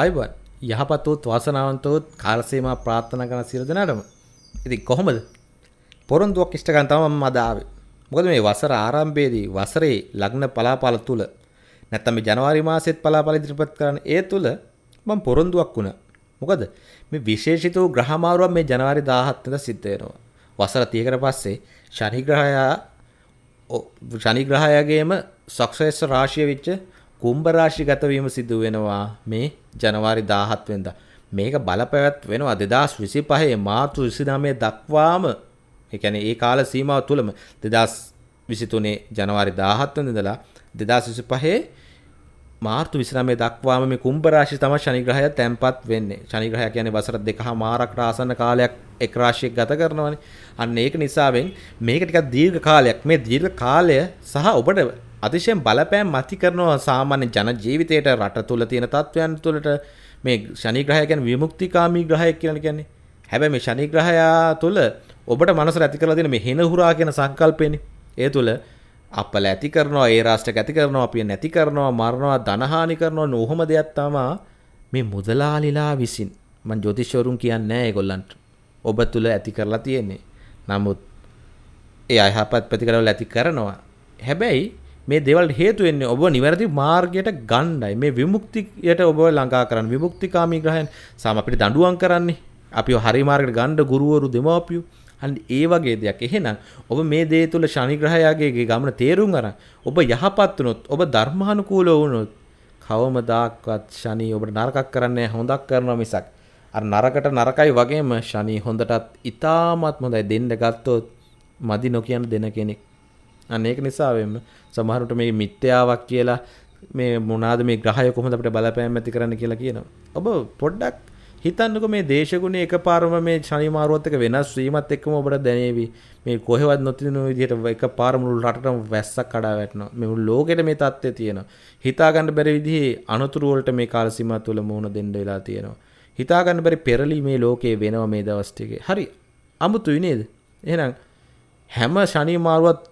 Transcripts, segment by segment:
අයිබන් යහපත්වූත් වාසනාවන්තවත් කාලසේම ප්‍රාත්ථනා කරන සිරදනටම ඉති කොහොමද පොරොන්දුවක් ෂ්ටකන්තම මදාව මොකද මේ වසර ආරම්භයේදී වසරේ ලග්න පලාපල තුළ නැත්තම ජනවාරි මාසෙත් පලාපල ඉදිරිපත් කරන ඒ තුළ මම පොරොන්දුවක් වුණා මොකද මේ විශේෂිත වූ ග්‍රහමාරුවක් මේ ජනවාරි 17 වෙනිදා සිද්ධ වෙනවා වසර 30කට පස්සේ ශනි ග්‍රහයා ශනි ග්‍රහයාගේම සක්සස් රාශිය වෙච්ච කුම්භ රාශිගත වීම සිදු වෙනවා මේ ජනවාරි 17 වෙනිදා. මේක බලපෑමක් වෙනවා 2025 මාර්තු 29 දක්වාම. ඒ කියන්නේ ඒ කාල සීමාව තුලම 2023 ජනවාරි 17 වෙනිදා ඉඳලා 2025 මාර්තු 29 දක්වාම මේ කුම්භ රාශිය තමයි ශනි ග්‍රහය තැන්පත් වෙන්නේ. ශනි ග්‍රහය කියන්නේ වසර දෙකහමාරක් ආසන්න කාලයක් එක් රාශියක් ගත කරනවානේ. අන්න ඒක නිසාවෙන් මේක ටිකක් දීර්ඝ කාලයක්. මේ දීර්ඝ කාලය සහ ඔබට අතිශයෙන් බලපෑම් මති කරනවා සාමාන්‍ය ජන ජීවිතයට රට තුල තියෙන තත්වයන් තුලට මේ ශනි ග්‍රහය කියන්නේ විමුක්තිකාමී ග්‍රහය කියලා කියන්නේ. හැබැයි මේ ශනි ග්‍රහයා තුල ඔබට මනසට ඇති කරලා තියෙන මේ හින හුරා කියන සංකල්පෙනේ. ඒ තුල අපල ඇති කරනවා ඒ රාෂ්ට්‍ර ඇති කරනවා අපිය නැති කරනවා මරණවා ධනහානි කරනවා නොහොම දෙයක් තමා මේ මුදලාලිලා විසින් මං ජ්‍යොතිෂවරුන් කියන්නේ ඒගොල්ලන්ට ඔබ තුල ඇති කරලා තියෙන්නේ නමුත් ඒ අයහපත් ප්‍රතිකරවල ඇති කරනවා හැබැයි මේ දෙවල් හේතුවෙන්නේ ඔබ නිවැරදි මාර්ගයට ගණ්ඩයි මේ විමුක්තියට ඔබ ලංකා කරන්න විමුක්තිකාමී ග්‍රහයන් සම අපිට දඩුවන් කරන්නේ අපි හරි මාර්ගයට ගණ්ඩ ගුරුවරු දෙමාපියු අන්න ඒ වගේ දෙයක් එහෙනම් ඔබ මේ දේ තුළ ශනිග්‍රහයාගේ ගමන තේරුම් අරන් ඔබ යහපත් වුණොත් ඔබ ධර්මානුකූලව වුණොත් කවමදාක්වත් ශනී ඔබට නරකක් කරන්නේ හොඳක් කරනවා මිසක් අර නරකට නරකයි වගේම ශනී හොඳටත් ඉතාමත් හොඳයි දෙන්න ගත්තොත් මදි නොකියන දෙන කෙනෙක් අනේක නිසාවෙන්ම සමහරුට මේ මිත්‍යාවක් කියලා මේ මොනාද මේ ග්‍රහය කොහොමද අපිට බලපෑම් ඇති කරන්න කියලා කියනවා. ඔබ පොඩ්ඩක් හිතන්නක මේ දේශගුණේ එකපාරම මේ ශනි මාරුවත් එක වෙනස් වීමත් එක්කම ඔබට දැනේවි. මේ කොහෙවත් නොතින විදිහට එකපාරම මුළු රටටම වැස්සක් කඩා වැටෙනවා. මේ මුළු ලෝකෙට මේ தත්ත්වය තියෙනවා. හිතා ගන්න බැරි විදිහේ අනතුරු වලට මේ කාල සීමා තුළ මුහුණ දෙන්න වෙලා තියෙනවා. හිතා ගන්න බැරි පෙරලි මේ ලෝකේ වෙනවා මේ දවස් ටිකේ. හරි. අමුතුයි නේද? එහෙනම් හැම ශනි මාරුවත්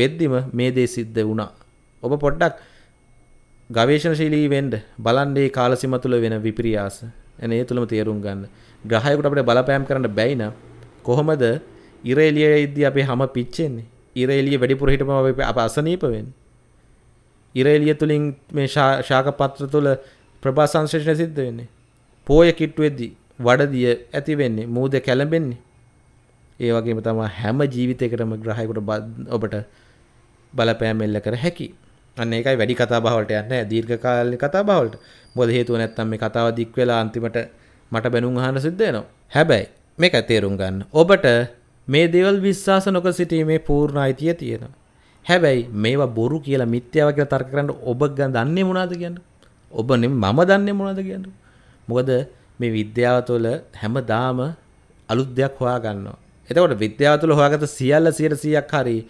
වෙද්දිම මේ දේ සිද්ධ වුණා. ඔබ පොඩ්ඩක් ගවේෂණශීලී වෙන්න බලන්න මේ කාලසීම තුළ වෙන විපිරියාස එන ඒ තුළම තේරුම් ගන්න. ග්‍රහයකට අපිට බලපෑම් කරන්න බැයි නම් කොහොමද ඉර එළිය ඉද්දී අපේ හැම පිච්චෙන්නේ? ඉර එළිය වැඩිපුර හිටපම අපි අප අසනීප වෙන්නේ. ඉර එළිය තුලින් මේ ශාක පත්‍ර තුළ ප්‍රභා සංශ්ලේෂණ සිද්ධ වෙන්නේ. පෝය කිට්ටුවේදී වඩදිය ඇති වෙන්නේ මූද කැළඹෙන්නේ. ඒ වගේම තමයි හැම ජීවිතයකටම ග්‍රහයකට ඔබට බලපෑම් එල්ල කර හැකි. අන්න ඒකයි වැඩි කතා බහවලට යන්නේ දීර්ඝ කාලික කතා බහවලට. මොකද හේතුව නැත්තම් මේ කතාව දික් වෙලා අන්තිමට මට බැනුම් අහන්න සිද්ධ වෙනවා. හැබැයි මේක තේරුම් ගන්න. ඔබට මේ දේවල් විශ්වාස නොකර සිටීමේ පූර්ණ අයිතිය තියෙනවා. හැබැයි මේවා බොරු කියලා මිත්‍යාව කියලා තර්ක කරන්න ඔබ දන්නේ මොනවද කියන්නේ? ඔබ මම දන්නේ මොනවද කියන්නේ? මොකද මේ විද්‍යාව තුළ හැමදාම අලුත් දෙයක් හොයා ගන්නවා. එතකොට විද්‍යාව තුළ හොයාගත්ත සියල්ල 100%ක් හරියි.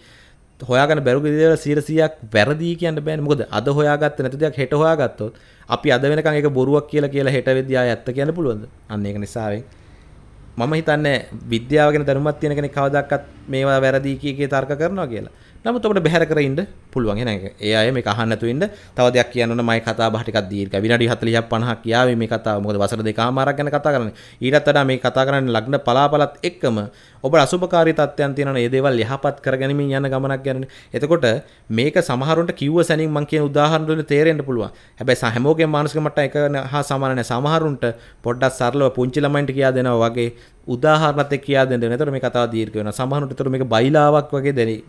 හොයාගන්න බැරු දෙවල සීරසියක් වැරදි කියන්න බෑ මොකද අද හොයාගත්ත නැති දෙයක් හෙට හොයාගත්තොත් අපි අද වෙනකන් ඒක බොරුවක් කියලා කියලා හෙට වෙද්දී ආය ඇත්ත කියන්න පුළුවන්ද අන්න ඒක නිසාවෙන් මම හිතන්නේ විද්‍යාව ගැන දැනුමක් තියෙන කෙනෙක් කවදාවත් මේවා වැරදි කී කී තර්ක කරනවා කියලා නමුත් ඔබට බැහැර කර ඉන්න පුළුවන්. එහෙනම් ඒ අය මේක අහන්න නැතුව ඉන්න තව දෙයක් කියන්න ඕන මගේ කතා බහ ටිකක් දීර්ඝයි. විනාඩි 40ක් 50ක් කියාවේ මේ කතාව. මොකද වසර දෙකමාරක් ගැන කතා කරන්නේ. ඊටත් වඩා මේ කතා කරන්නේ ලග්න පලාපලත් එක්කම ඔබට අසුභකාරී තත්ත්වයන් තියෙනවා. ඒ දේවල් යහපත් කරගැනීමෙන් යන ගමනක් ගැනනේ. එතකොට මේක සමහරවන්ට කිව්ව සැනින් මම කියන උදාහරණ වලින් තේරෙන්න පුළුවන්. හැබැයි හැමෝගේම මානසික මට්ටම එක හා සමාන නැහැ. සමහරුන්ට පොඩ්ඩක් සරලව පුංචි ළමයින්ට කියා දෙනවා වගේ උදාහරණත් එක්ක කියා දෙන්න. එතකොට මේ කතාව දීර්ඝ වෙනවා. සමහරුන්ට එතකොට මේක බයිලාවක් වගේ දැනේ.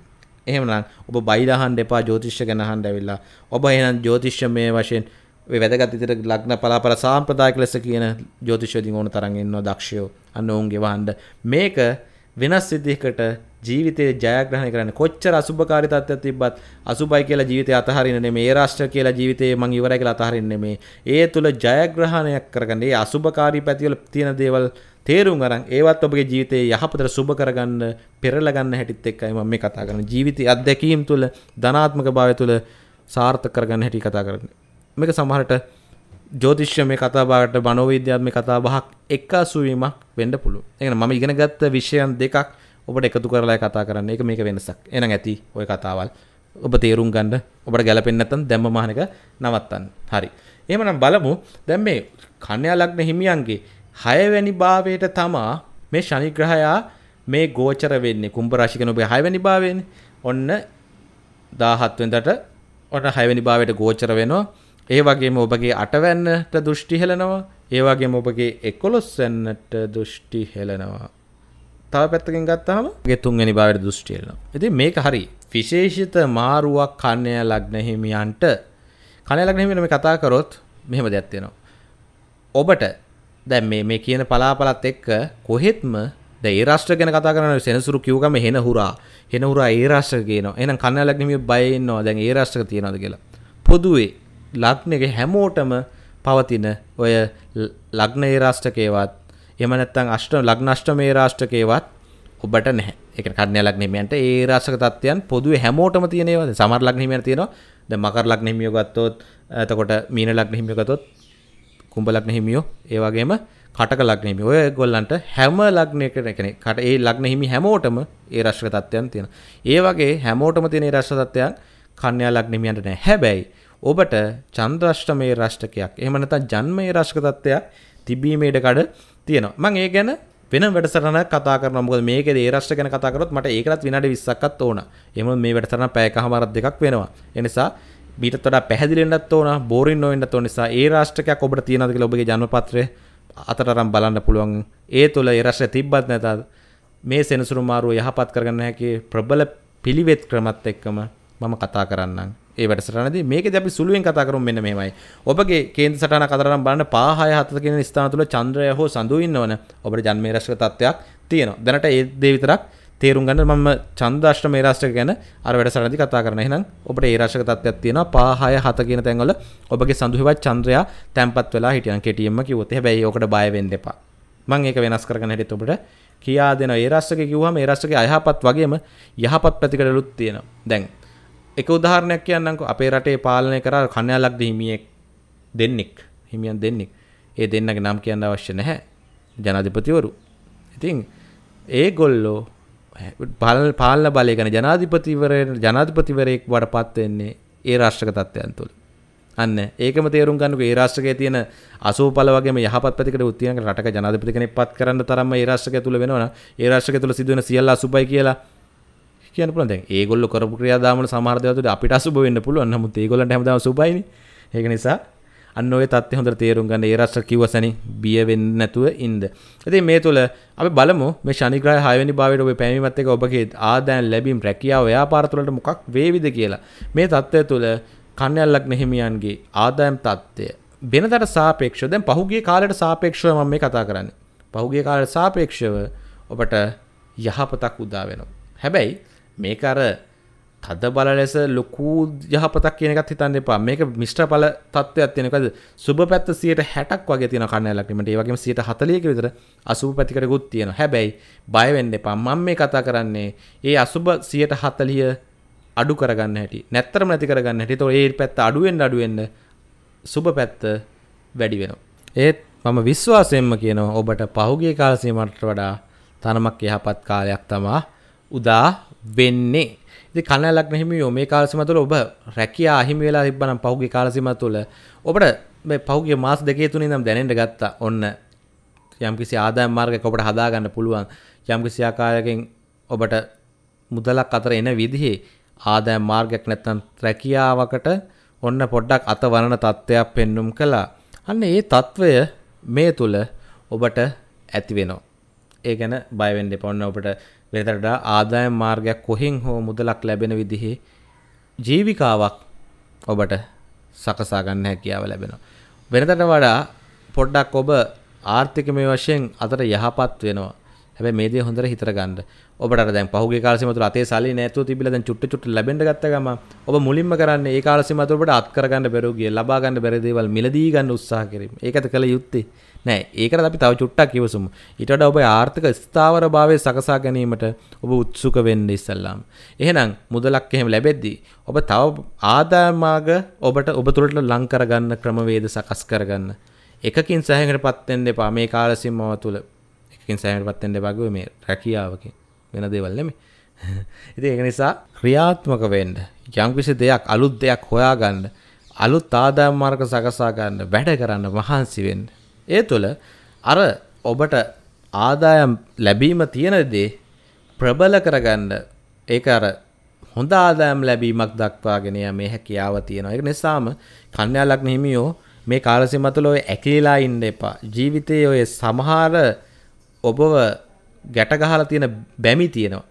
එහෙමනම් ඔබ බයිලාහන් එපා ජෝතිෂ්‍ය ගැන අහන්න ඇවිල්ලා. ඔබ එහෙනම් ජෝතිෂ්‍යමය වශයෙන් ඔය වැදගත් විදිහට ලග්න පලාපල සාම්ප්‍රදායික ලෙස කියන ජෝතිෂ්‍යවලින් ඕන තරම් ඉන්නවා දක්ෂයෝ. අන්න ඔවුන්ගේ වහන්න. මේක වෙනස් විදිහකට ජීවිතේ ජයග්‍රහණය කරන්න කොච්චර අසුභකාරී තත්ත්වයක් තිබ්බත් අසුභයි කියලා ජීවිතය අතහරින්න නෙමෙයි ඒ රාෂ්ට්‍ර කියලා ජීවිතේ මං ඉවරයි කියලා අතහරින්න නෙමෙයි ඒ තුල ජයග්‍රහණයක් කරගන්න ඒ අසුභකාරී පැතිවල තියෙන දේවල් තේරුම් අරන් ඒවත් ඔබගේ ජීවිතයේ යහපතට සුබ කරගන්න පෙරල ගන්න හැටිත් එක්කයි මම මේ කතා කරන්නේ ජීවිතයේ අත්දැකීම් තුල ධනාත්මක භාවය තුල සාර්ථක කරගන්න හැටි කතා කරන්නේ මේක සමහරට ජෝතිශ්‍යමය කතාබාට බනෝවිද්‍යාත්ම කතා බහක් එක්කාසුවීමක් වෙන්ඩ පුළු එන ම ඉගෙන ගත්ත විෂයන් දෙකක් ඔබට එකතු කරලා කතා කරන්න එක මේක වෙනසක් එන ඇති ඔය කතාවල් ඔබ තේරුම් ගණ්ඩ ඔබට ගැලපෙන්න්නතන් දැම්ම මානක නවත්තන් හරි එමනම් බලමු දැම් මේ කණ්‍යලක්න හිමියන්ගේ හයවැනි භාවයට තමා මේ ශනිග්‍රහයා මේ ගෝචර වෙන්නේ කුම්පරාශිකන ඔබේ හයවැනි භාවෙන් ඔන්න දාහත්වෙන්දට ඔන්න හයවැනි භාවයට ගෝචර වෙනවා ඒ වගේම ඔබගේ අටවැන්නට දෘෂ්ටි හෙලනවා ඒ වගේම ඔබගේ එකොළොස් වැන්නට දෘෂ්ටි හෙලනවා තව පැත්තකින් ගත්තහම ගෙතුන්ගනි බාවට දෘෂ්ටියලනවා ඇති මේක හරි විශේෂිත මාරුවක් කන්නය ලග්නහිමියන්ට කණය ලග්නහිමියන මේ කතා කරොත් මෙහෙම දැත්වෙනවා ඔබට දැන් මේ මේ කියන පලාපලත් එක්ක කොහෙත්ම ඒ රාෂ්ට්‍ර ගැන කතා කරන සෙනසුරු කිව්වම හෙන හුරා හෙන හුරා ඒ රාෂ්ට්‍ර කියනවා එහෙනම් කන්න ලග්නහිමිය බය ඉන්නවා දැන් ඒ රාෂ්ට්‍ර තියනවාද කියලා පොදුවේ ලග්නගේ හැමෝටම පවතින ඔය ලග්න ඒ රාෂ්ටකේවත් එහෙම නැත්නම් අෂ්ට ලග්න අෂ්ටමේ රාෂ්ටකේවත් ඔබට නැහැ. ඒ කියන්නේ කර්ණ්‍ය ලග්න හිමියන්ට ඒ රාශක තත්ත්වයන් පොදුවේ හැමෝටම තියෙන ඒවා. සමර ලග්න හිමියන් තියෙනවා. දැන් මකර ලග්න හිමියෝ ගත්තොත් එතකොට මීන ලග්න හිමියෝ ගත්තොත් කුම්භ ලග්න හිමියෝ ඒ වගේම කටක ලග්න හිමි ඔය ගොල්ලන්ට හැම ලග්නයකට කියන්නේ කට ඒ ලග්න හිමි හැමෝටම ඒ රාශක තත්ත්වයන් තියෙනවා. ඒ වගේ හැමෝටම තියෙන ඒ රාශක තත්ත්වයන් කන්‍යා ලග්න හිමියන්ට නැහැ. හැබැයි ඔබට චන්ද්‍රාෂ්ටමේ රාෂ්ටකයක් එහෙම නැත්නම් ජන්මයේ රාෂ්ටක තත්ත්වයක් තිබීමේ ඉඩකඩ තියෙනවා. මම ඒ ගැන වෙන වැඩසටහනක් කතා කරනවා. මොකද මේකේ ඒ රාෂ්ට ගැන කතා කරොත් මට ඒකටත් විනාඩි 20ක්වත් ඕන. එහෙම මේ වැඩසටහන පැයකමාරක් දෙකක් වෙනවා. ඒ නිසා මීටත් වඩා පැහැදිලි වෙන්නත් ඕන, බෝරින් නොවෙන්නත් ඕන නිසා ඒ රාෂ්ටකයක් ඔබට තියෙනවද කියලා ඔබගේ ජන්ම පත්‍රය අතරරම් බලන්න පුළුවන්. ඒ තුළ ඒ රාෂ්ටය තිබ්බත් නැතත් මේ සෙනසුරු මාරුව යහපත් කරගන්න හැකි ප්‍රබල පිළිවෙත් ක්‍රමත් එක්කම මම කතා කරන්නම්. ඒ වැඩසටහනදී මේකද අපි සුළුවෙන් කතා කරමු මෙන්න මෙහෙමයි. ඔබගේ කේන්ද්‍ර සටහන කතරම් බලන්න 5 6 7 කියන ස්ථාන තුල චන්ද්‍රය හෝ සඳු ඉන්නවන ඔබට ජන්මේ රාශික තත්වයක් තියෙනවා. දැනට ඒ දේ විතරක් තේරුම් ගන්න මම චන්දාශ්‍රම ඒ රාශික ගැන අර වැඩසටහනදී කතා කරන. එහෙනම් ඔබට ඒ රාශික තත්ත්වයක් තියෙනවා 5 6 7 කියන තැන්වල ඔබගේ සඳුහිවත් චන්ද්‍රයා තැම්පත් වෙලා හිටියන් කෙටියෙන්ම කිව්වොත්. හැබැයි ඕකට බය වෙන්න එපා. මම ඒක වෙනස් කරගෙන හිටියත් ඔබට කියා දෙනවා. ඒ රාශික කිව්වම ඒ රාශිකේ අයහපත් වගේම යහපත් ප්‍රතිකරලුත් තියෙනවා. දැන් එක උදාහරණයක් කියන්නම්කෝ අපේ රටේ පාලනය කරා කන්‍යාලග්න හිමියෙක් දෙන්නෙක් හිමියන් දෙන්නෙක්. ඒ දෙන්නගේ නම් කියන්න අවශ්‍ය නැහැ. ජනාධිපතිවරු. ඉතින් ඒගොල්ලෝ පාලන පාලන බලය ගැන ජනාධිපතිවරයෙක් ජනාධිපතිවරයෙක් වඩපත් වෙන්නේ ඒ රාෂ්ට්‍රක තත්ත්වයන් තුළ. අන්න ඒකම තේරුම් ගන්නකෝ ඒ රාෂ්ට්‍රකයේ තියෙන 80 පළ වගේම යහපත් පැතිකඩ උත්තිනක රටක ජනාධිපති කෙනෙක් පත් කරන්න තරම්ම ඒ රාෂ්ට්‍රකය තුළ වෙනවනම් ඒ රාෂ්ට්‍රකය තුළ සිදුවෙන සියල්ල අසුබයි කියලා කියන පුළුවන් දැන් ඒගොල්ලෝ කරපු ක්‍රියාදාමවල සමහර දේවල් තුළ අපිට අසුබ වෙන්න පුළුවන් නමුත් ඒගොල්ලන්ට හැමදාම සුබයිනේ ඒක නිසා අන්න ඔය තත්ත්වය හොඳට තේරුම් ගන්න ඒ රාශිය කිව්වසනේ බිය වෙන්නේ නැතුව ඉන්න. ඉතින් මේ තුළ අපි බලමු මේ ශනි ග්‍රහය 6 වෙනි භාවයට ඔබේ පෑමීමත් එක්ක ඔබගේ ආදායම් ලැබීම් රැකියාව ව්‍යාපාර තුළට මොකක් වේවිද කියලා. මේ තත්ත්වය තුළ කන්‍යා ලග්න හිමියන්ගේ ආදායම් තත්ත්වය වෙනදට සාපේක්ෂව දැන් පහුගිය කාලයට සාපේක්ෂව මම මේ කතා කරන්නේ. පහුගිය කාලයට සාපේක්ෂව ඔබට යහපතක් උදා වෙනවා. හැබැයි මේක අර තද බල ලෙස ලොකු යහපතක් කියන එකත් හිතන්න එපා. මේක මිශ්‍ර බල තත්ත්වයක් තියෙනකද සුබ පැත්ත 160ක් වගේ තියෙන කණ්ණායමක් නෙමෙයි. ඒ වගේම 140ක විතර අසුබ පැතිකඩකුත් තියෙනවා. හැබැයි බය වෙන්න එපා. මම මේ කතා කරන්නේ ඒ අසුබ 140 අඩු කරගන්න හැටි. නැත්තරම නැති කරගන්න හැටි. ඒතකොට ඒ පැත්ත අඩු වෙන්න අඩු වෙන්න සුබ පැත්ත වැඩි වෙනවා. ඒත් මම විශ්වාසයෙන්ම කියනවා ඔබට පහුගිය කාල සීමාවට වඩා තනමක් යහපත් කාලයක් තමා උදා වෙන්නේ ඉති කනලක් නැහිමියෝ මේ කාලසිම තුළ ඔබ රැකියා අහිමි වෙලා තිබ්බනම් පහුගේ කාලසිම තුළ ඔබට මේ පහුගේ මාස දෙකේ තුනේ ඉඳන් දැනෙන්න ගත්තා ඔන්න යම්කිසි ආදායම් මාර්ගයක් ඔබට හදා ගන්න පුළුවන් යම්කිසි ආකාරයකින් ඔබට මුදලක් අතර එන විදිහේ ආදායම් මාර්ගයක් නැත්නම් රැකියාවකට ඔන්න පොඩ්ඩක් අත වරන තත්ත්වයක් පෙන්눔 කළා අන්න ඒ తත්වය මේ තුල ඔබට ඇති වෙනවා ඒ ගැන බය වෙන්න එපා ඔන්න ඔබට වෙනතට ආදායම් මාර්ගයක් කොහෙන් හෝ මුදලක් ලැබෙන විදිහේ ජීවිකාවක් ඔබට සකසා ගන්න හැකියාව ලැබෙනවා. වෙනතට වඩා පොඩ්ඩක් ඔබ ආර්ථිකමය වශයෙන් අතට යහපත් වෙනවා. හැබැයි මේ දේ හොඳට හිතර ගන්න. ඔබට අර දැන් පහුගිය කාල සීමාව තුළ අතේ සල්ලි නැතුව තිබිලා දැන් චුට්ටු චුට්ටු ලැබෙන්න ගත්ත ගම ඔබ මුලින්ම කරන්නේ ඒ කාල සීමාව තුළ ඔබට අත් කර ගන්න බැරුව ගිය ලබා ගන්න බැරි දේවල් මිලදී ගන්න උත්සාහ කිරීම. ඒකද කළ යුත්තේ. නෑ ඒකට අපි තව චුට්ටක් කිවසුම් ඊටට ඔබ ආර්ථික ස්ථාවර භාවය සකසා ගැනීමට ඔබ උත්සුක වෙන්න ඉස්සල්ලාම් එහෙනම් මුදලක් එහෙම ලැබෙද්දී ඔබ තව ආදායමාග ඔබට ඔබ තුළට ලං කරගන්න ක්‍රමවේද සකස් කරගන්න එකකින් සැහැකට පත්වෙන්න එපා මේ කාල සීමාව තුළ එකකින් සැහැකට පත්වෙන්න එපා කිව්වේ මේ රැකියාවකින් වෙන දේවල් නෙමෙයි ඉතින් ඒක නිසා ක්‍රියාත්මක වෙන්න යම්කිසි දෙයක් අලුත් දෙයක් හොයාගන්න අලුත් ආදායම් මාර්ග සකසා ගන්න වැඩ කරන්න මහන්සි වෙන්න ඒ තුළ අර ඔබට ආදායම් ලැබීම තියෙනදේ ප්‍රබල කරගන්න ඒක අර හොඳ ආදායම් ලැබීමක් දක්වාගෙන මේ හැකියාව තියෙනවා. ඒක නිසාම කන්‍යා ලග්න හිමියෝ මේ කාලසීම තුළ ඔය ඇකිලිලා ඉන්න එපා. ජීවිතයේ ඔය සමහර ඔබව ගැට ගහලා තියෙන බැමි තියෙනවා.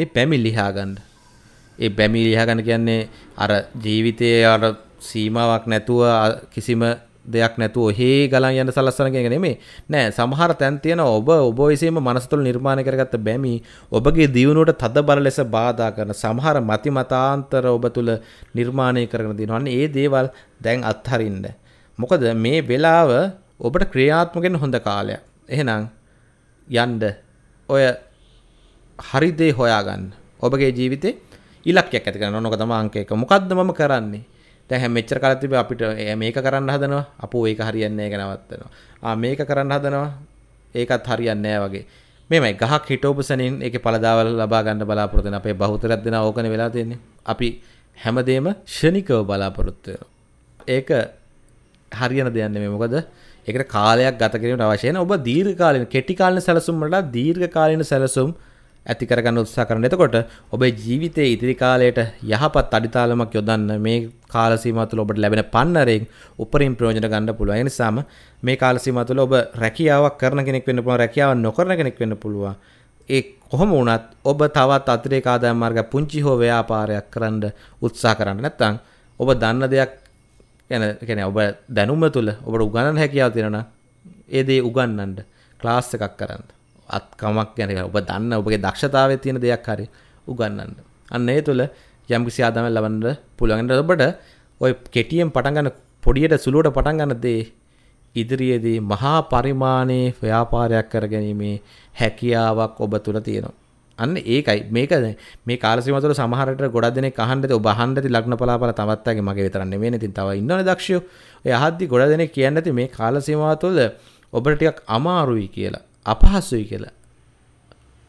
ඒ බැමි ලියා ගන්න. ඒ බැමි ලියා ගන්න කියන්නේ අර ජීවිතයේ අර සීමාවක් නැතුව කිසිම දෙයක් නැතුව හේ ගලන් යන්න සලස්සන කෙනෙක් නෙමෙයි. නෑ සමහර තැන් තියෙන ඔබ ඔබ විසින්ම මනස තුළ නිර්මාණය කරගත්ත බැමි ඔබගේ දියුණුවට තද බල ලෙස බාධා කරන සමහර මති මතාන්තර ඔබ තුළ නිර්මාණය කරගෙන දිනවා. අන්න ඒ දේවල් දැන් අත්හරින්න. මොකද මේ වෙලාව ඔබට ක්‍රියාත්මකෙන් හොඳ කාලයක්. එහෙනම් යන්න ඔය හරි දේ හොයාගන්න. ඔබගේ ජීවිතේ ඉලක්කයක් ඇති කරගන්න ඕනක තමයි අංක එක. මොකද්ද මම කරන්නේ? දැහැ මෙච්චර කලතිබ අපිට මේක කරන්න හදනවා අප ඒක හරියන්නේ එක නවත්තනවා මේක කරන්න හදනවා ඒකත් හරියන්නෑ වගේ මෙමයි ගහක් හිටෝපසනින් එක පළදාවල් ලබා ගන්න බලාපොරොත්තුන අපේ බහුතරක් දෙෙන ඕකන වෙලා තියෙන්නේ අපි හැමදේම ෂණිකව බලාපොරොත්තුය ඒක හරියන දෙයන්න මේ මොකද එකට කාලයක් ගතකිරීමට අවශයන ඔබ දීර්කාලන කෙටිකාලන සැලසුම්මට දීර්ඝ කාලන සැලසුම් ඇති කරගන්න උත්සාහ කරන. එතකොට ඔබේ ජීවිතයේ ඉදිරි කාලයට යහපත් අඩිතාලමක් යොදන්න මේ කාල සීමාව තුළ ඔබට ලැබෙන පන්නරයෙන් උපරිම ප්‍රයෝජන ගන්න පුළුවන්. ඒ නිසාම මේ කාල සීමාව තුළ ඔබ රැකියාවක් කරන කෙනෙක් වෙන්න පුළුවන්, රැකියාවක් නොකරන කෙනෙක් වෙන්න පුළුවන්. ඒ කොහොම වුණත් ඔබ තවත් අතිරේක ආදායම් මාර්ග පුංචි හෝ ව්‍යාපාරයක් කරන්න උත්සාහ කරන්න. නැත්නම් ඔබ දන්න දෙයක් يعني ඔබ දැනුම තුළ ඔබට උගන්නන්න හැකියාව තියෙනවා ඒ දේ උගන්නන්න ක්ලාස් එකක් කරන්න. අත්කමක් ගැන ඔබ දන්න ඔබගේ දක්ෂතාව තියෙන දෙයක් හරි උගන්නන්න අන්න ඒ තුළ යම්කිසි ආදම ලබන්න පුළුවන්ට ඔබට ඔය කෙටියෙන් පටන්ගන්න පොඩියට සුළුවට පටන්ගන්න දේ ඉදිරියේදී මහා පරිමාණයේ ව්‍යාපාරයක් කරගැනීමේ හැකියාවක් ඔබ තුළ තියෙනවා අන්න ඒකයි මේක මේ කාලසිමතුර සමහරට ගොඩක් දෙනෙක් අහන්න ඔබ අහන්න ඇති ලග්න පලාපල තවත් අයගේ මගේ විතරක් නෙමෙයි නේ ඉතින් තව ඉන්නවනේ දක්ෂයෝ ඔය අහද්දි ගොඩක් දෙනෙක් කියන්නේ නැති මේ කාලසීමාව තුළ ඔබට ටිකක් අමාරුයි කියලා අපහසුයි කියලා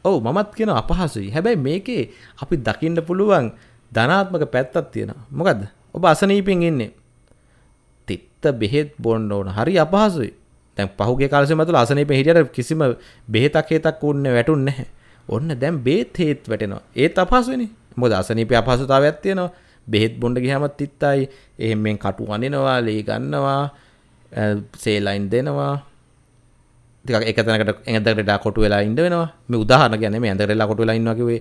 ඔවු මමත් කියෙන අපහසුයි හැබැයි මේකේ අපි දකින්න පුළුවන් ධනාත්මක පැත්තත් තියෙනවා මොකද ඔබ අසනීපෙන් ඉන්නේ තිත්ත බෙහෙත් බොන්න ඕන හරි අපහසුයි තැන් පහුගේ කාලසය මතුල අසනීප හිටියට කිසිම බෙහෙතක් හේතක් වන්න වැටුන් නැහැ ඔන්න දැම් බේත් හේත් වැටෙනවා ඒත් අපහසුනි මොද අසනීප අපහසුතාවයක් තියෙනවා බෙහෙත් බොන්ඩ ගහමත් තිත්තයි එහෙම කටු අනිනවා ලේ ගන්නවා සේලයින් දෙනවා තික එක තැනකට ඇදරටා කොට වෙලා ඉන්න වෙනවා මේ උදාහරණ ගැන මේ ඇඳරෙලා කොට වෙලා ඉන්නවාකිවේ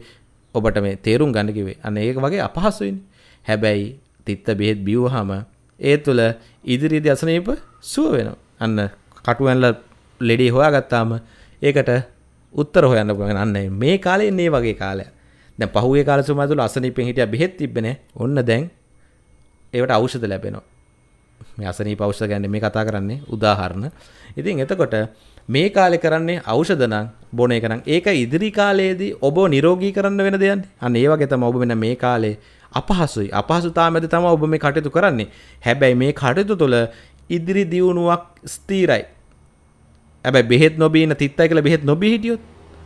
ඔබට මේ තේරුම් ගන්න කිවේ අන්න ඒක වගේ අපහසුයින් හැබැයි තිත්ත බෙහෙත් බිව්හම ඒ තුළ ඉදිරිදි අසනීප සුව වෙනවා අන්න කටුවැන්ල ලෙඩේ හොයා ගත්තාම ඒකට උත්තර හොයන්න පුළන් අන්න මේ කාලේ එන්නේ වගේ කාලය දැ පහුවේ කාල සුමතුල අසනීපෙන් හිටිය බෙහෙත් තිබෙන ඔන්න දැන් ඒවට අවෂද ලැබෙනවා මේ අසනී පෞෂ්‍ය ගැන මේ කතා කරන්නේ උදාහරණ. ඉතින් එතකොට මේ කාලේ කරන්නේ ඖෂධ නම් බොන එක නම් ඒක ඉදිරි කාලයේදී ඔබ නිරෝගී කරන්න වෙන දෙයක්. අන්න ඒ වගේ තමයි ඔබ මෙන්න මේ කාලේ අපහසුයි. අපහසුතාව මැද තමයි ඔබ මේ කටයුතු කරන්නේ. හැබැයි මේ කටයුතු තුළ ඉදිරි දියුණුවක් ස්ථිරයි. හැබැයි බෙහෙත් නොබීන තිත්තයි කියලා බෙහෙත් නොබී හිටියොත්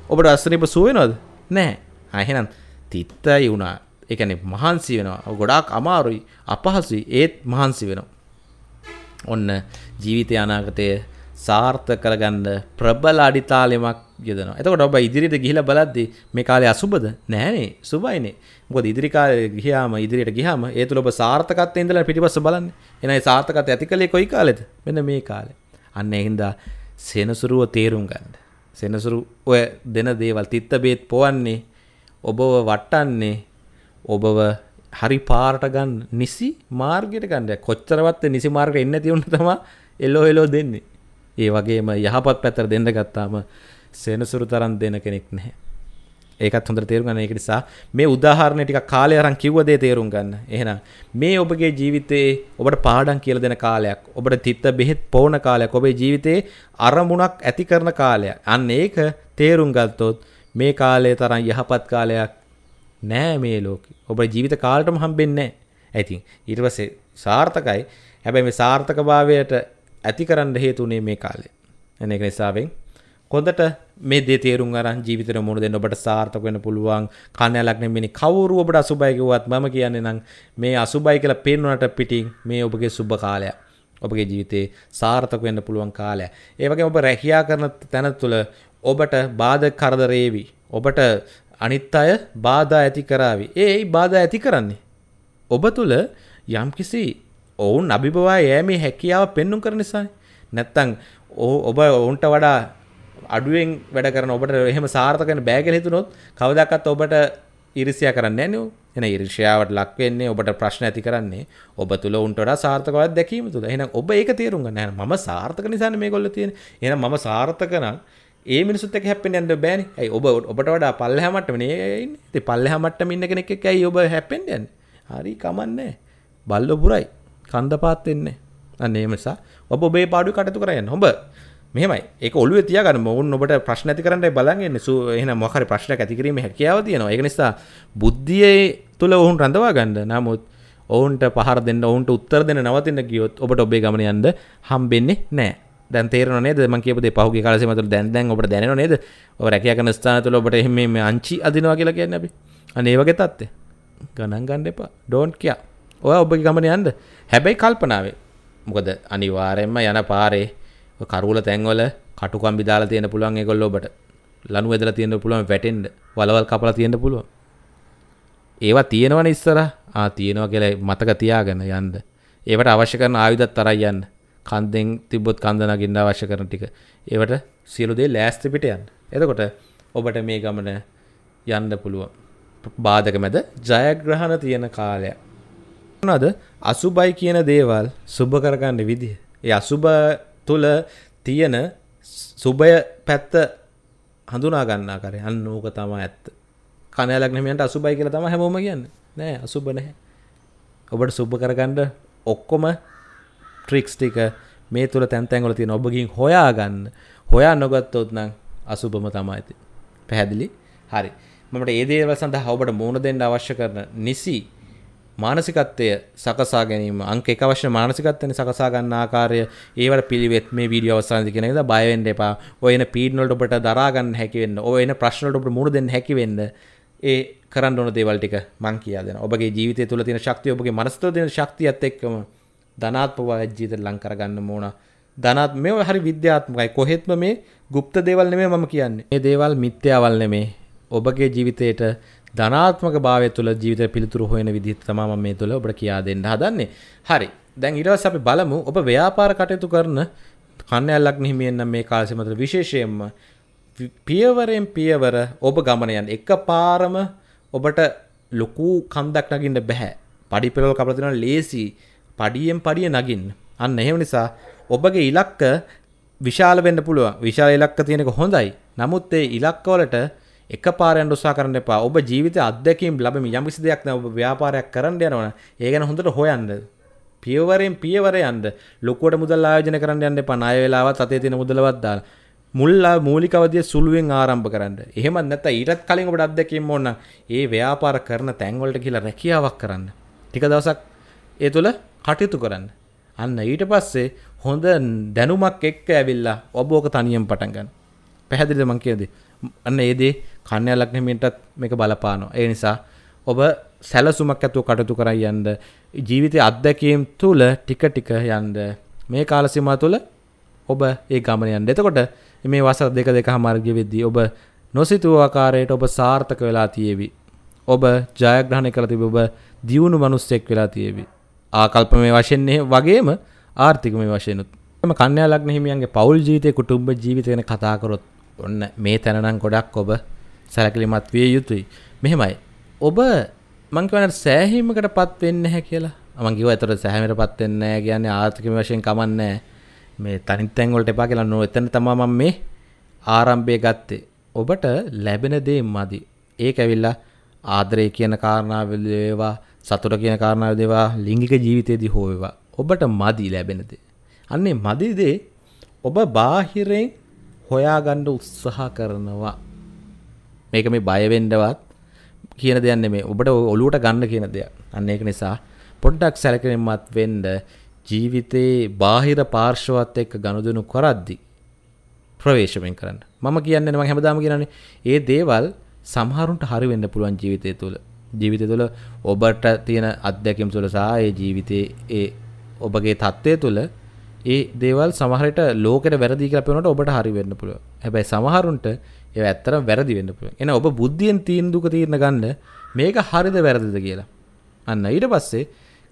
ඔබට අසනීප සුව වෙනවද? නැහැ. ආ එහෙනම් තිත්තයි වුණා. ඒ කියන්නේ මහන්සි වෙනවා. ගොඩාක් අමාරුයි, අපහසුයි. ඒත් මහන්සි වෙනවා. ඔන්න ජීවිතය අනාගතය සාර්ථ කරගන්න ප්‍රබල අඩිතාලෙමක් යෙදන එතකට ඔබ ඉදිරිට ගිහිල බලද්දි මේ කාලේ අසුබද නෑනේ සුබයිනේ මොකද ඉදිරිකාල ගියාම ඉදිරියට ගියාම ඒ තුළ ඔබ සාර්ථකත්වයෙන් ඉඳලා පිටිපස්ස බලන්න එනයි සාර්ථකත්වය ඇති කළේ කොයි කාලෙද මෙන්න මේ කාලේ අන්න ඒ හින්දා සෙනසුරුව තේරුම් ගන්න සෙනසුරු ඔය දෙන දේවල් තිත්ත බේත් පොවන්නේ ඔබව වටන්නේ ඔබව හරි පාරට ගන්න නිසි මාර්ගයට ගණඩ කොච්චරවත් නිසි මාර්ග එන්න තිවුණ තම එල්ලෝ එලෝ දෙන්නේ ඒ වගේම යහපත් පැතර දෙන්න ගත්තාම සෙනසුරු තරන් දෙන කෙනෙක් නැහැ ඒකත් හොඳ තේරුම් ගන්න ඒක නිසා මේ උදාහරණ ටික කාලය අරන් කිව්ව දේ තේරුම් ගන්න. එහෙනම් මේ ඔබගේ ජීවිතේ ඔබට පාඩම් කියලා දෙන කාලයක්, ඔබට තිත්ත බෙහෙත් පොවන කාලයක්, ඔබේ ජීවිතේ අරමුණක් ඇති කරන කාලයක්. අන්න ඒක තේරුම් ගත්තොත් මේ කාලය තරම් යහපත් කාලයක් නෑ මේ ලෝකෙ. ඔබ ජීවිත කාලෙටම හම්බෙන්නේ නෑ. ඉතින් ඊට පස්සේ සාර්ථකයි. හැබැයි මේ සාර්ථකභාවයට ඇති කරන්න හේතුුනේ මේ කාලේ. එන එක නිසාවෙන් කොඳට මේ දේ තේරුම් අරන් ජීවිතේ මුණ දෙන්න ඔබට සාර්ථක වෙන්න පුළුවන් කණ්‍යාලක් නෙමෙයි කවුරු ඔබට අසුබයි කිව්වත් මම කියන්නේ නම් මේ අසුබයි කියලා පේනුනට පිටින් මේ ඔබගේ සුබ කාලය ඔබගේ ජීවිතේ සාර්ථක වෙන්න පුළුවන් කාලය. ඒ වගේම ඔබ රැකියා කරන තැන තුළ ඔබට බාධක කරදරේවි. ඔබට අනිත් අය බාධා ඇති කරාවි. ඒයි බාධා ඇති කරන්නේ. ඔබ තුළ යම්කිසි ඔවුන් අභිබවා යෑමේ හැකියාව පෙන්නුම් කර නිසායි. නැත්තං ඔබ ඔවුන්ට වඩා අඩුවෙන් වැඩ කරන ඔබට එහෙම සාර්ථකන බෑගල හිතුනොත් කවදක්කත් ඔබට ඉරිසියා කරන්න නෝ එන ඉරිෂයාවට ලක්වෙන්නේ ඔබට ප්‍රශ්න ඇති කරන්නේ ඔබ තුළ උන්ටට සාර්ථකවත් දැකීම තුළ එන ඔබ ඒක තේරුම් ගන්න ම සාර්ථක නිසාන මේ කොල්ල තියෙන එන ම සාර්ථකනම් ඒ මිනිසුත් එක්ක හැප්පෙන්න යන්න බෑනේ. ඇයි ඔබ ඔබට වඩා පල්ලෙහා මට්ටමනේ ඉන්නේ. ඉතින් පල්ලෙහා මට්ටම ඉන්න කෙනෙක් එක්ක ඇයි ඔබ හැප්පෙන්න යන්නේ? හරි කමන්නේ. බල්ලෝ පුරයි. කන්ද පාත් වෙන්නේ. අන්න ඒ නිසා ඔබ ඔබේ පාඩුවේ කටයුතු කරගෙන හොඹ. මෙහෙමයි. ඒක ඔළුවේ තියාගන්න. ඕන් ඔබට ප්‍රශ්න ඇති කරන්නයි බලන් ඉන්නේ. සු එහෙනම් මොකක් හරි ප්‍රශ්නයක් ඇති කිරීමේ හැකියාව තියෙනවා. ඒක නිසා බුද්ධියේ තුල ඔවුන් රඳවා ගන්න. නමුත් ඔවුන්ට පහර දෙන්න, ඔවුන්ට උත්තර දෙන්න නවතින්න ගියොත් ඔබට ඔබේ ගමන යන්න හම්බෙන්නේ නැහැ. දැන් තේරන නේද මං කියපු දේ පහුගිය කාලේ මතල දැන් දැන් ඔබට දැනෙනව නේද? ඔය රැකියා කරන ස්ථාන තුළ ඔබට එහෙම මේ අංචි අදිනවා කියලා කියන්නේ අපි. අනේ ඒ වගේ තත්ත්වය. ගණන් ගන්න එපා. ඩෝන්ට් කියා. ඔයා ඔබගේ ගමන යන්න. හැබැයි කල්පනාවේ. මොකද අනිවාර්යයෙන්ම යන පාරේ කරුවල තැන්වල කටුකම්බි දාලා තියෙන පුළුවන් ඒගොල්ලෝ ඔබට. ලනු ඇදලා තියෙන්න පුළුවන් වැටෙන්න. වලවල් කපලා තියෙන්න පුළුවන්. ඒවා තියෙනවනේ ඉස්සරහ. ආ තියෙනවා කියලා මතක තියාගෙන යන්න. ඒවට අවශ්‍ය කරන ආයුධත් තරයි යන්න. කන්දෙන් තිබොත් කන්ද නගින්න අවශ්‍ය කරන ටික ඒවට සියලුදේ ලෑස්තිපිට යන්න එතකොට ඔබට මේ ගමන යන්න පුළුව බාධක මැද ජයග්‍රහණ තියෙන කාලය නද අසුබයි කියන දේවල් සුබ කරගන්න විදිහ ඒ අසුබ තුළ තියෙන සුබය පැත්ත හඳුනා ගන්නා කරේ අන්න ඕක තමා ඇත්ත කනයලක් නෙමයන්ට අසුබයි කියලා තම හැමෝම කියන්න නෑ අසුබ නැහැ ඔබට සුබ කරගන්න ඔක්කොම ට්‍රික්ස් ටික මේ තුළ තැන්තැන්ගල තියෙන ඔබගින් හොයා ගන්න හොයා නොගත්තොත් නම් අසුභම තමා ඇති පැහැදිලි හරි මට ඒදේව සඳ හවබට මූුණ දෙන්න අවශ්‍ය කරන නිසි මානසිකත්වය සකසා ගැනීම අංක අවශ්‍ය මානසිකත්වන සකසා ගන්න ආකාරය ඒවට පිළිවෙත් මේ වීඩිය අවසාන්ති කෙන ද බයවෙන්ඩ එපා ඔයන පීඩනොල්ට ඔබට දරාගන්න හැකිවෙන්න ඔයන ප්‍රශ්නට ඔබට මුණ දෙන්න හැකිවෙන්න ඒ කරන්න ඕන දේවල්ටික මං කියද ඔබගේ ජීවිතය තුළ තින ශක්තිය ඔබගේ මනස්තව දෙන ශක්තියත් එක්කම ධනාත්මක ජීවිත ලං කරගන්න ඕන. ධනත් මේ හරි විද්‍යාත්මකයි. කොහෙත්ම මේ গুপ্ত දේවල් නෙමෙයි මම කියන්නේ. මේ දේවල් මිත්‍යාවල් නෙමෙයි. ඔබගේ ජීවිතේට ධනාත්මක භාවය තුළ ජීවිත පිළිතුරු හොයන විදිහ තමයි මම මේ තුළ ඔබට කියා දෙන්න හදන්නේ. හරි. දැන් ඊට පස්සේ අපි බලමු ඔබ ව්‍යාපාර කටයුතු කරන කන්නයල්ලක් නිහිමියෙන් නම් මේ කාලසීම තුළ විශේෂයෙන්ම පියවරෙන් පියවර ඔබ ගමන යන එක පාරම ඔබට ලොකු කන්දක් නගින්න බෑ. පඩිපෙරවල් කපලා තියෙනවා ලේසි පඩියෙන් පඩිය නගින් අන්න එහෙම නිසා ඔබගේ ඉලක්ක විශාල වෙන්න පුළුවන් විශාල ඉලක්ක තියෙන එක හොඳයි නමුත් ඒ ඉලක්කවලට එකපාරෙන් උත්සාහ කරන්න එපා ඔබ ජීවිතය අත්දැකීම් ලැබෙමි යම්කිසි දෙයක් නැව ඔබ ව්‍යාපාරයක් කරන්න යනවනම් ඒ ගැන හොඳට හොයන්න පියවරෙන් පියවර යන්න ලොකුවට මුදල් ආයෝජන කරන්න යන්න එපා ණය වෙලාවත් අතේ තියෙන මුදලවත් දාලා මුල්ලා මූලික අවධිය සුළුවෙන් ආරම්භ කරන්න. එහෙමත් නැත්නම් ඊටත් කලින් ඔබට අත්දැකීම් ඕන නම් ඒ ව්‍යාපාර කරන තැන් වලට කියලා රැකියාවක් කරන්න. ටික දවසක් ඒ තුළ කටයුතු කරන්න. අන්න ඊට පස්සේ හොඳ දැනුමක් එක්ක ඇවිල්ලා ඔබ ඕක තනියෙන් පටන් ගන්න. පැහැදිලිද මං කියන දේ? අන්න ඒ දේ කන්‍යා ලග්නෙමින්ටත් මේක බලපානවා. ඒ නිසා ඔබ සැලසුමක් ඇතුව කටයුතු කරන් යන්න ජීවිතයේ අත්දැකීම් තුල ටික ටික යන්න මේ කාල සීමා තුල ඔබ ඒ ගමන යන්න. එතකොට මේ වසර දෙක දෙකමාර ගෙවෙද්දී ඔබ නොසිතූ ආකාරයට ඔබ සාර්ථක වෙලා තියේවි. ඔබ ජයග්‍රහණය කරලා තිබි ඔබ දියුණු මිනිස්සෙක් වෙලා තියේවි. ආකල්ප මේ වශයෙන් වගේම ආර්ථික මේ වශයනුත් එම කන්‍යා ලග්න හිමියන්ගේ පවුල් ජීවිතය කුටුම්බ ජීවිතයන කතාකරොත් ඔන්න මේ තැනනම් ගොඩක් ඔබ සැලකිලිමත් විය යුතුයි මෙහෙමයි ඔබ මංකවන සෑහීමකට පත් වෙන්න හැ කියලා අමංගේව ඇතර සැහමට පත් වෙන්න කියන්නේ ආර්ථික වශයෙන් කමන්නෑ මේ තනිත්තැන්ගොලට එපා කියලා නො එතන තමම මේ ආරම්භය ගත්තේ ඔබට ලැබෙන දේ මදි ඒක ඇවිල්ලා ආදරය කියන කාරණාවලේවා සතුට කියන කාරණාව දේවා ලිංගික ජීවිතයේදී හෝ වේවා ඔබට මදි ලැබෙනද අන්නේ මදි දේ ඔබ බාහිරෙන් හොයාගන්න උත්සාහ කරනවා මේක මේ බය වෙන්නවත් කියන දෙයක් නෙමෙයි ඔබට ඔලුවට ගන්න කියන දෙයක් අන්න ඒක නිසා පොඩ්ඩක් සැලකෙනමත් වෙන්න ජීවිතේ බාහිර පාර්ශවත් එක්ක ගනුදෙනු කරද්දී ප්‍රවේශමෙන් කරන්න. මම කියන්නේ මම හැමදාම කියන්නේ ඒ දේවල් සමහරුන්ට හරි වෙන්න පුළුවන් ජීවිතය තුළ. ජීවිතය තුළ ඔබට තියෙන අත්දැකම් තුළ සහ ඒ ජීවිතයේ ඒ ඔබගේ தත්ත්වය තුළ ඒ දේවල් සමහරට ලෝකෙට වැරදි කියලා පේනකොට ඔබට හරි වෙන්න පුළුවන්. හැබැයි සමහරුන්ට ඒව ඇත්තටම වැරදි වෙන්න පුළුවන්. එහෙනම් ඔබ බුද්ධියෙන් තීන්දුවක තීරණ ගන්න මේක හරිද වැරදිද කියලා. අන්න ඊට පස්සේ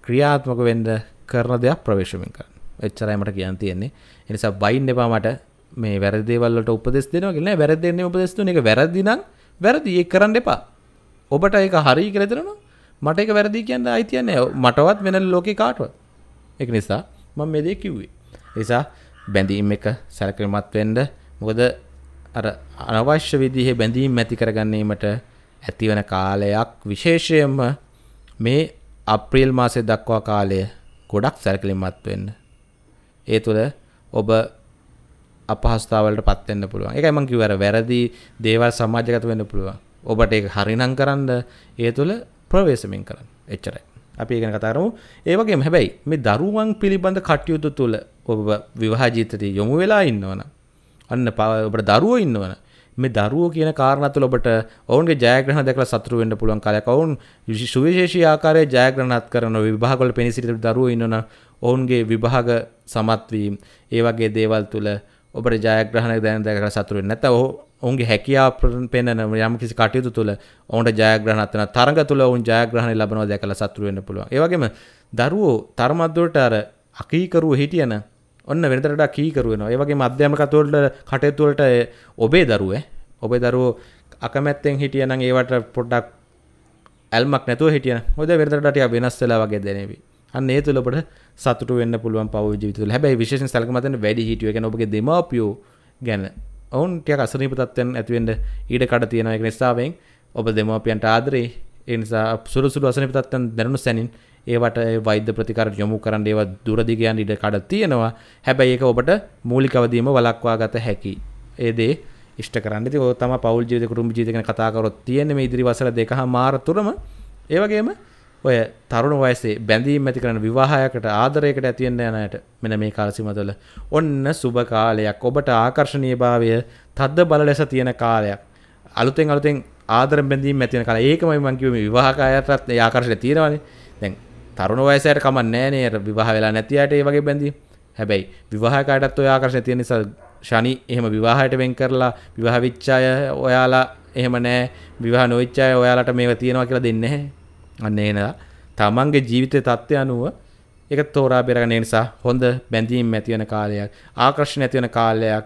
ක්‍රියාත්මක වෙන්න කරන දේක් ප්‍රවේශමෙන් කරන්න. එච්චරයි මට කියන්න තියෙන්නේ. ඒ නිසා බයින් එපා මට මේ වැරදි දේවල් වලට උපදෙස් දෙනවා කියලා නෑ. වැරදි දෙන්නේ උපදෙස් දුන්නේ. ඒක වැරදි නම් වැරදි. ඒක කරන්න එපා. ඔබට ඒක හරි කියලා දෙනවා මට ඒක වැරදි කියන්න අයිතිය නැහැ මටවත් වෙන ලෝකේ කාටවත් ඒක නිසා මම මේ දේ කිව්වේ ඒ නිසා බැඳීම් එක සැලකිලිමත් වෙන්න මොකද අර අනවශ්‍ය විදිහේ බැඳීම් ඇති කරගැනීමට ඇතිවන කාලයක් විශේෂයෙන්ම මේ අප්‍රිල් මාසේ දක්වා කාලය ගොඩක් සැලකිලිමත් වෙන්න. ඒ තුළ ඔබ අපහසුතාවලට පත් වෙන්න පුළුවන්. ඒකයි මම කිව්ව අර වැරදි දේවල් සමාජගත වෙන්න පුළුවන්. ඔබට ඒ හරිනම් කරන්න ඒ තුළ ප්‍රවේශමෙන් කරන්න එච්චරයි අපි ඒගෙන කතාරමු ඒවගේ හැබැයි මේ දරුවන් පිළිබඳ කටයුතු තුළ ඔබ විවාජීතයට යොමු වෙලා ඉන්නවන අන්න පව ඔබට දරුවෝ ඉන්නවන මේ දරුවෝ කියන කාරණ තුළ ඔබට ඔවුන්ගේ ජයග්‍රහණ දැකලා සතුරු වෙන්න පුළුවන් කාලයක් ඔවුන් සුවිශේෂී ආකාරයේ ජයග්‍රහණත් කරන විභාගවල පෙනී සිටින දරුවෝ ඉන්නවන ඔවුන්ගේ විභාග සමත් වීම ඒ වගේ දේවල් තුළ ඔබට ජයග්‍රහණ දැන දැකලා සතුරු වෙන්න නැත්නම් ඔවුන්ගේ හැකියා පෙන්න්න යම කිසි කටයුතු තුළ ඔවුන්ට ජයග්‍රහණත්වන තරඟ තුළ ඔවුන් ජයග්‍රහණ ලබනවා දැකල සතුරු වෙන්න පුළුවන් ඒ වගේම දරුවෝ තරමද්දුවට අර අකීකරුව හිටියන ඔන්න වෙනතරට කීකරුවෙනවා ඒ වගේ මධ්‍යම කතුවලට කටයුතුවලට ඔබේ දරුවේ ඔබේ දරුවෝ අකමැත්තෙන් හිටියනම් ඒවට පොඩ්ඩක් ඇල්මක් නැතුව හිටියන හොද වෙනතරට වෙනස් වෙලා වගේ දැනෙවි අන්න ඒ තුළ ඔබට සතුට වෙන්න පුළුවන් පව ජීවිතවල හැබැයි විශේෂයෙන් සැලකමතෙන් වැඩි හිටියෝ කියන්නේ ඔබගේ දෙමාපියෝ ගැන ඔවුන්ටය අසනීප තත්වයන් ඇතිවෙන්ට ඊට කඩ තියෙන එක නිසාවෙන් ඔබ දෙමපියන්ට ආදරේ එනිසා සුරසුළු අසනීප තත්වයන් දැනුණු සැනින් ඒවට වෛද්‍ය ප්‍රතිකාර යොමු කරන්න ඒවා දුරදිගයන් ඉඩ කඩ තියෙනවා හැබැයි ඒක ඔබට මූලිකවදීම වලක්වා ගත හැකි ඒදේ ඉෂ්ට කරන්න ති තම පවල් ජීවිත කුරුම් ජීතකන කතාකරොත් තියෙන මේ ඉදිරි වසර දෙක හා මාර තුරම ඒවගේම ඔය තරුණ වයසේ බැඳීම් ඇති කරන විවාහයකට ආදරයකට ඇතිවෙන්න යනයට මෙන මේ කාලසිමතුල ඔන්න සුබ කාලයක් ඔබට ආකර්ශණීය භාවය තද්ද බල ලෙස තියෙන කාලයක් අලුතෙන් අලුතෙන් ආදර බැඳීම් ඇතින කාලය ඒකමයි මං කිව්වේ මේ විවාහකයටත් මේ ආකර්ෂණය තියෙනවානේ දැන් තරුණ වයසට කමක් නැහැ නේ විවාහ වෙලා නැති අයට ඒ වගේ බැඳීම් හැබැයි විවාහකයටත් ඔය ආකර්ෂණය තියෙන නිසා ශනි එහෙම විවාහයට වෙන් කරලා විවාහ විච්ඡාය ඔයාලා එහෙම නෑ විවාහ නොවිච්ඡාය ඔයාලට මේව තියෙනවා කියලා දෙන්නේ නැහැ අන්නේ නලා තමන්ගේ ජීවිතය තත්ත්වය අනුව එක තෝරා බෙරගෙන නිසා හොඳ බැඳීම් ඇතිවන කාලයක් ආකර්ෂණ ඇතිවන කාලයක්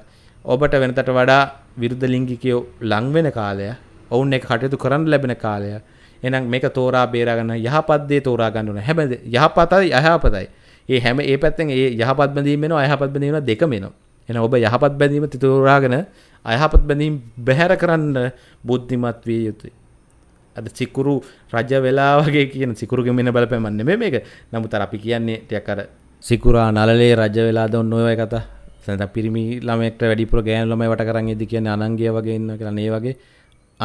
ඔබට වෙනතට වඩා විරුද්ධ ලිංගිකයෝ ලං වෙන කාලය ඔවුන් එක කටයුතු කරන්න ලැබෙන කාලය එහෙනම් මේක තෝරා බේරාගන්න යහපත් දේ තෝරා ගන්න ඕන හැබැයි යහපතයි අයහපතයි ඒ හැම ඒ පැත්තෙන් ඒ යහපත් බැඳීම වෙනවා අයහපත් බැඳීම වෙනවා දෙකම වෙනවා එහෙනම් ඔබ යහපත් බැඳීම තෝරාගෙන අයහපත් බැඳීම් බැහැර කරන්න බුද්ධිමත් විය යුතුයි අද සිකුරු රජ වෙලාවගේ කියන සිකුරුගේ මෙන බලපෑමන්න මේ මේක නමුත අපි කියන්නේ ටයකර සිකුරා නලේ රජ වෙලාද ඔන්නඔය කත සැට පිරිමි ළමෙක්ට වැඩිපුර ගෑන්ලම වට කරන්න ඇදි කියන අනන්ගේ වගේ ඉන්න කරන ඒ වගේ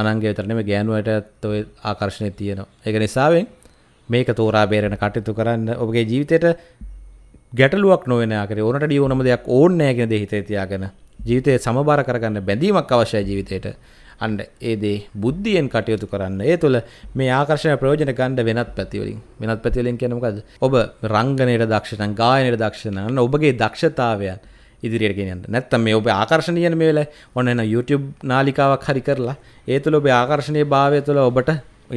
අනන්ගේ තරනම ගෑනුවට ඇත්තව ආකර්ශණය තියෙනවා එක නිසාවෙන් මේක තෝරා බේරෙන කටයුතු කරන්න ඔබගේ ජීවිතයට ගැටලුවක් නොවෙනකර ඕනට ඩියෝනම දෙයක් ඕන්නෑගෙන දෙහිතේ තියාගෙන ජීවිතය සමබාර කරගන්න බැඳීමක් අවශ්‍ය ජීවිතයට අන්න ඒ දේ බුද්ධියෙන් කටයුතු කරන්න. ඒ තුළ මේ ආකර්ෂණ ප්‍රයෝජන ගන්න වෙනත් පැතිවලින්. වෙනත් පැතිවලින් කියන්නේ මොකද්ද? ඔබ රංගනයේ දක්ෂ නම් ගායනයේ දක්ෂ නම් ඔබගේ දක්ෂතාවයන් ඉදිරියට ගෙනියන්න. නැත්තම් මේ ඔබේ ආකර්ෂණීය කියන මේ වෙලාවේ ඔන්න එන YouTube නාලිකාවක් හරි කරලා ඒ තුළ ඔබේ ආකර්ෂණීය භාවය තුළ ඔබට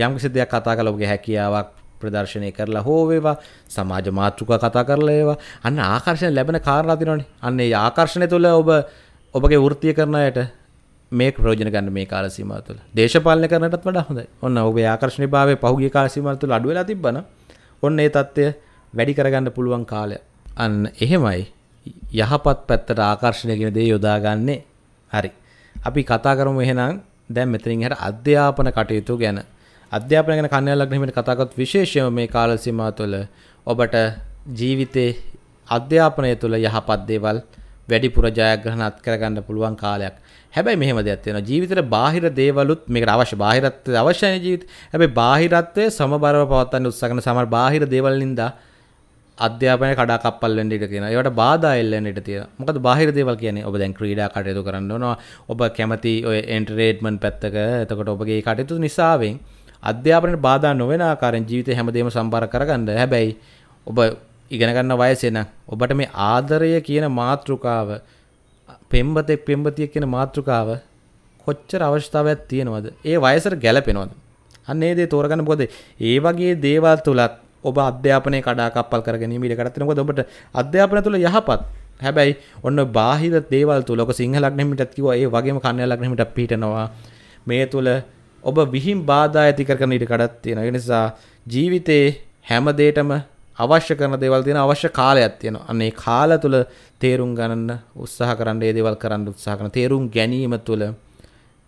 යම්කිසි දෙයක් කතා කරලා ඔබගේ හැකියාවක් ප්‍රදර්ශනය කරලා හෝ වේවා සමාජ මාතෘකා කතා කරලා ඒවා අන්න ආකර්ෂණ ලැබෙන කාරණා තියෙනවනේ. අන්න ඒ ආකර්ෂණය තුළ ඔබ ඔබගේ වෘත්තිය කරන අයට මේ ප්‍රෝජන ගන්න මේ කාලසීම තුළ දේශපාලන කරනටත් වඩා හොඳයි ඔන්න ඔබේ ආකර්ශණ භාවය පහුගේ කාලසීම තුළ අඩු වෙලා තිබ්බන ඔන්න ඒ தත්ත්වය වැඩි කරගන්න පුළුවන් කාලය අන්න එහෙමයි යහපත් පැත්තට ආකර්ශණය කියන දේ යොදාගන්නේ හරි අපි කතා කරමු එහෙනම් දැන් මෙතනින් හැට අධ්‍යාපන කටයුතු ගැන අධ්‍යාපන ගැන කන්‍යාලග්න හිමිට කතා කරත් විශේෂයෙන්ම මේ කාල සීමාව තුළ ඔබට ජීවිතේ අධ්‍යාපනය තුළ යහපත් දේවල් වැඩිපුර ජයග්‍රහණ අත්කර ගන්න පුළුවන් කාලයක්. හැබැයි මෙහෙම දෙයක් තියෙනවා ජීවිතේට බාහිර දේවලුත් මේකට අවශ්‍ය බාහිරත් අවශ්‍යයි ජීවිත. හැබැයි බාහිරත්වයේ සමබරව පවත්වන්න උත්සාහ කරන සමහර බාහිර දේවල් නිසා අධ්‍යාපනය කඩාකප්පල් වෙන්න ඉඩ තියෙනවා. ඒවට බාධා එල්ලෙන්න ඉඩ තියෙනවා. මොකද බාහිර දේවල් කියන්නේ ඔබ දැන් ක්‍රීඩා කටයුතු කරන්න ඕනවා. ඔබ කැමති ඔය එන්ටර්ටේන්මන්ට් පැත්තක එතකොට ඔබගේ කටයුතු නිසාවෙන් අධ්‍යාපනයට බාධා නොවන ආකාරයෙන් ජීවිතේ හැමදේම සම්බර කරගන්න. හැබැයි ඔබ ඉගෙන ගන්න වයසේ නම් ඔබට මේ ආදරය කියන මාතෘකාව පෙම්බතෙක් පෙම්බතියක් කියන මාතෘකාව කොච්චර අවශ්‍යතාවයක් තියෙනවද? ඒ වයසට ගැලපෙනවද? අන්න ඒ දේ තෝරගන්න මොකද ඒ වගේ දේවල් තුලත් ඔබ අධ්‍යාපනයේ කඩාකප්පල් කරගෙන ඉන්න ඉඩකට තියෙන මොකද ඔබට අධ්‍යාපන තුල යහපත් හැබැයි ඔන්න බාහිර දේවල් තුල ඔක සිංහලක් නෙමෙටත් කිව්වා ඒ වගේම කන්නලක් නෙමෙටත් පිටනවා මේ තුල ඔබ විහිං බාධා ඇති කරගෙන ඉඩකඩක් තියෙනවා ඒ නිසා ජීවිතේ හැම දෙයකම අවශ්‍ය කරන දේවල් තියෙන අවශ්‍ය කාලයක් තියෙනවා. අන්න ඒ කාල තුල තේරුම් ගන්න උත්සාහ කරන්න ඒ දේවල් කරන්න උත්සාහ කරන තේරුම් ගැනීම තුල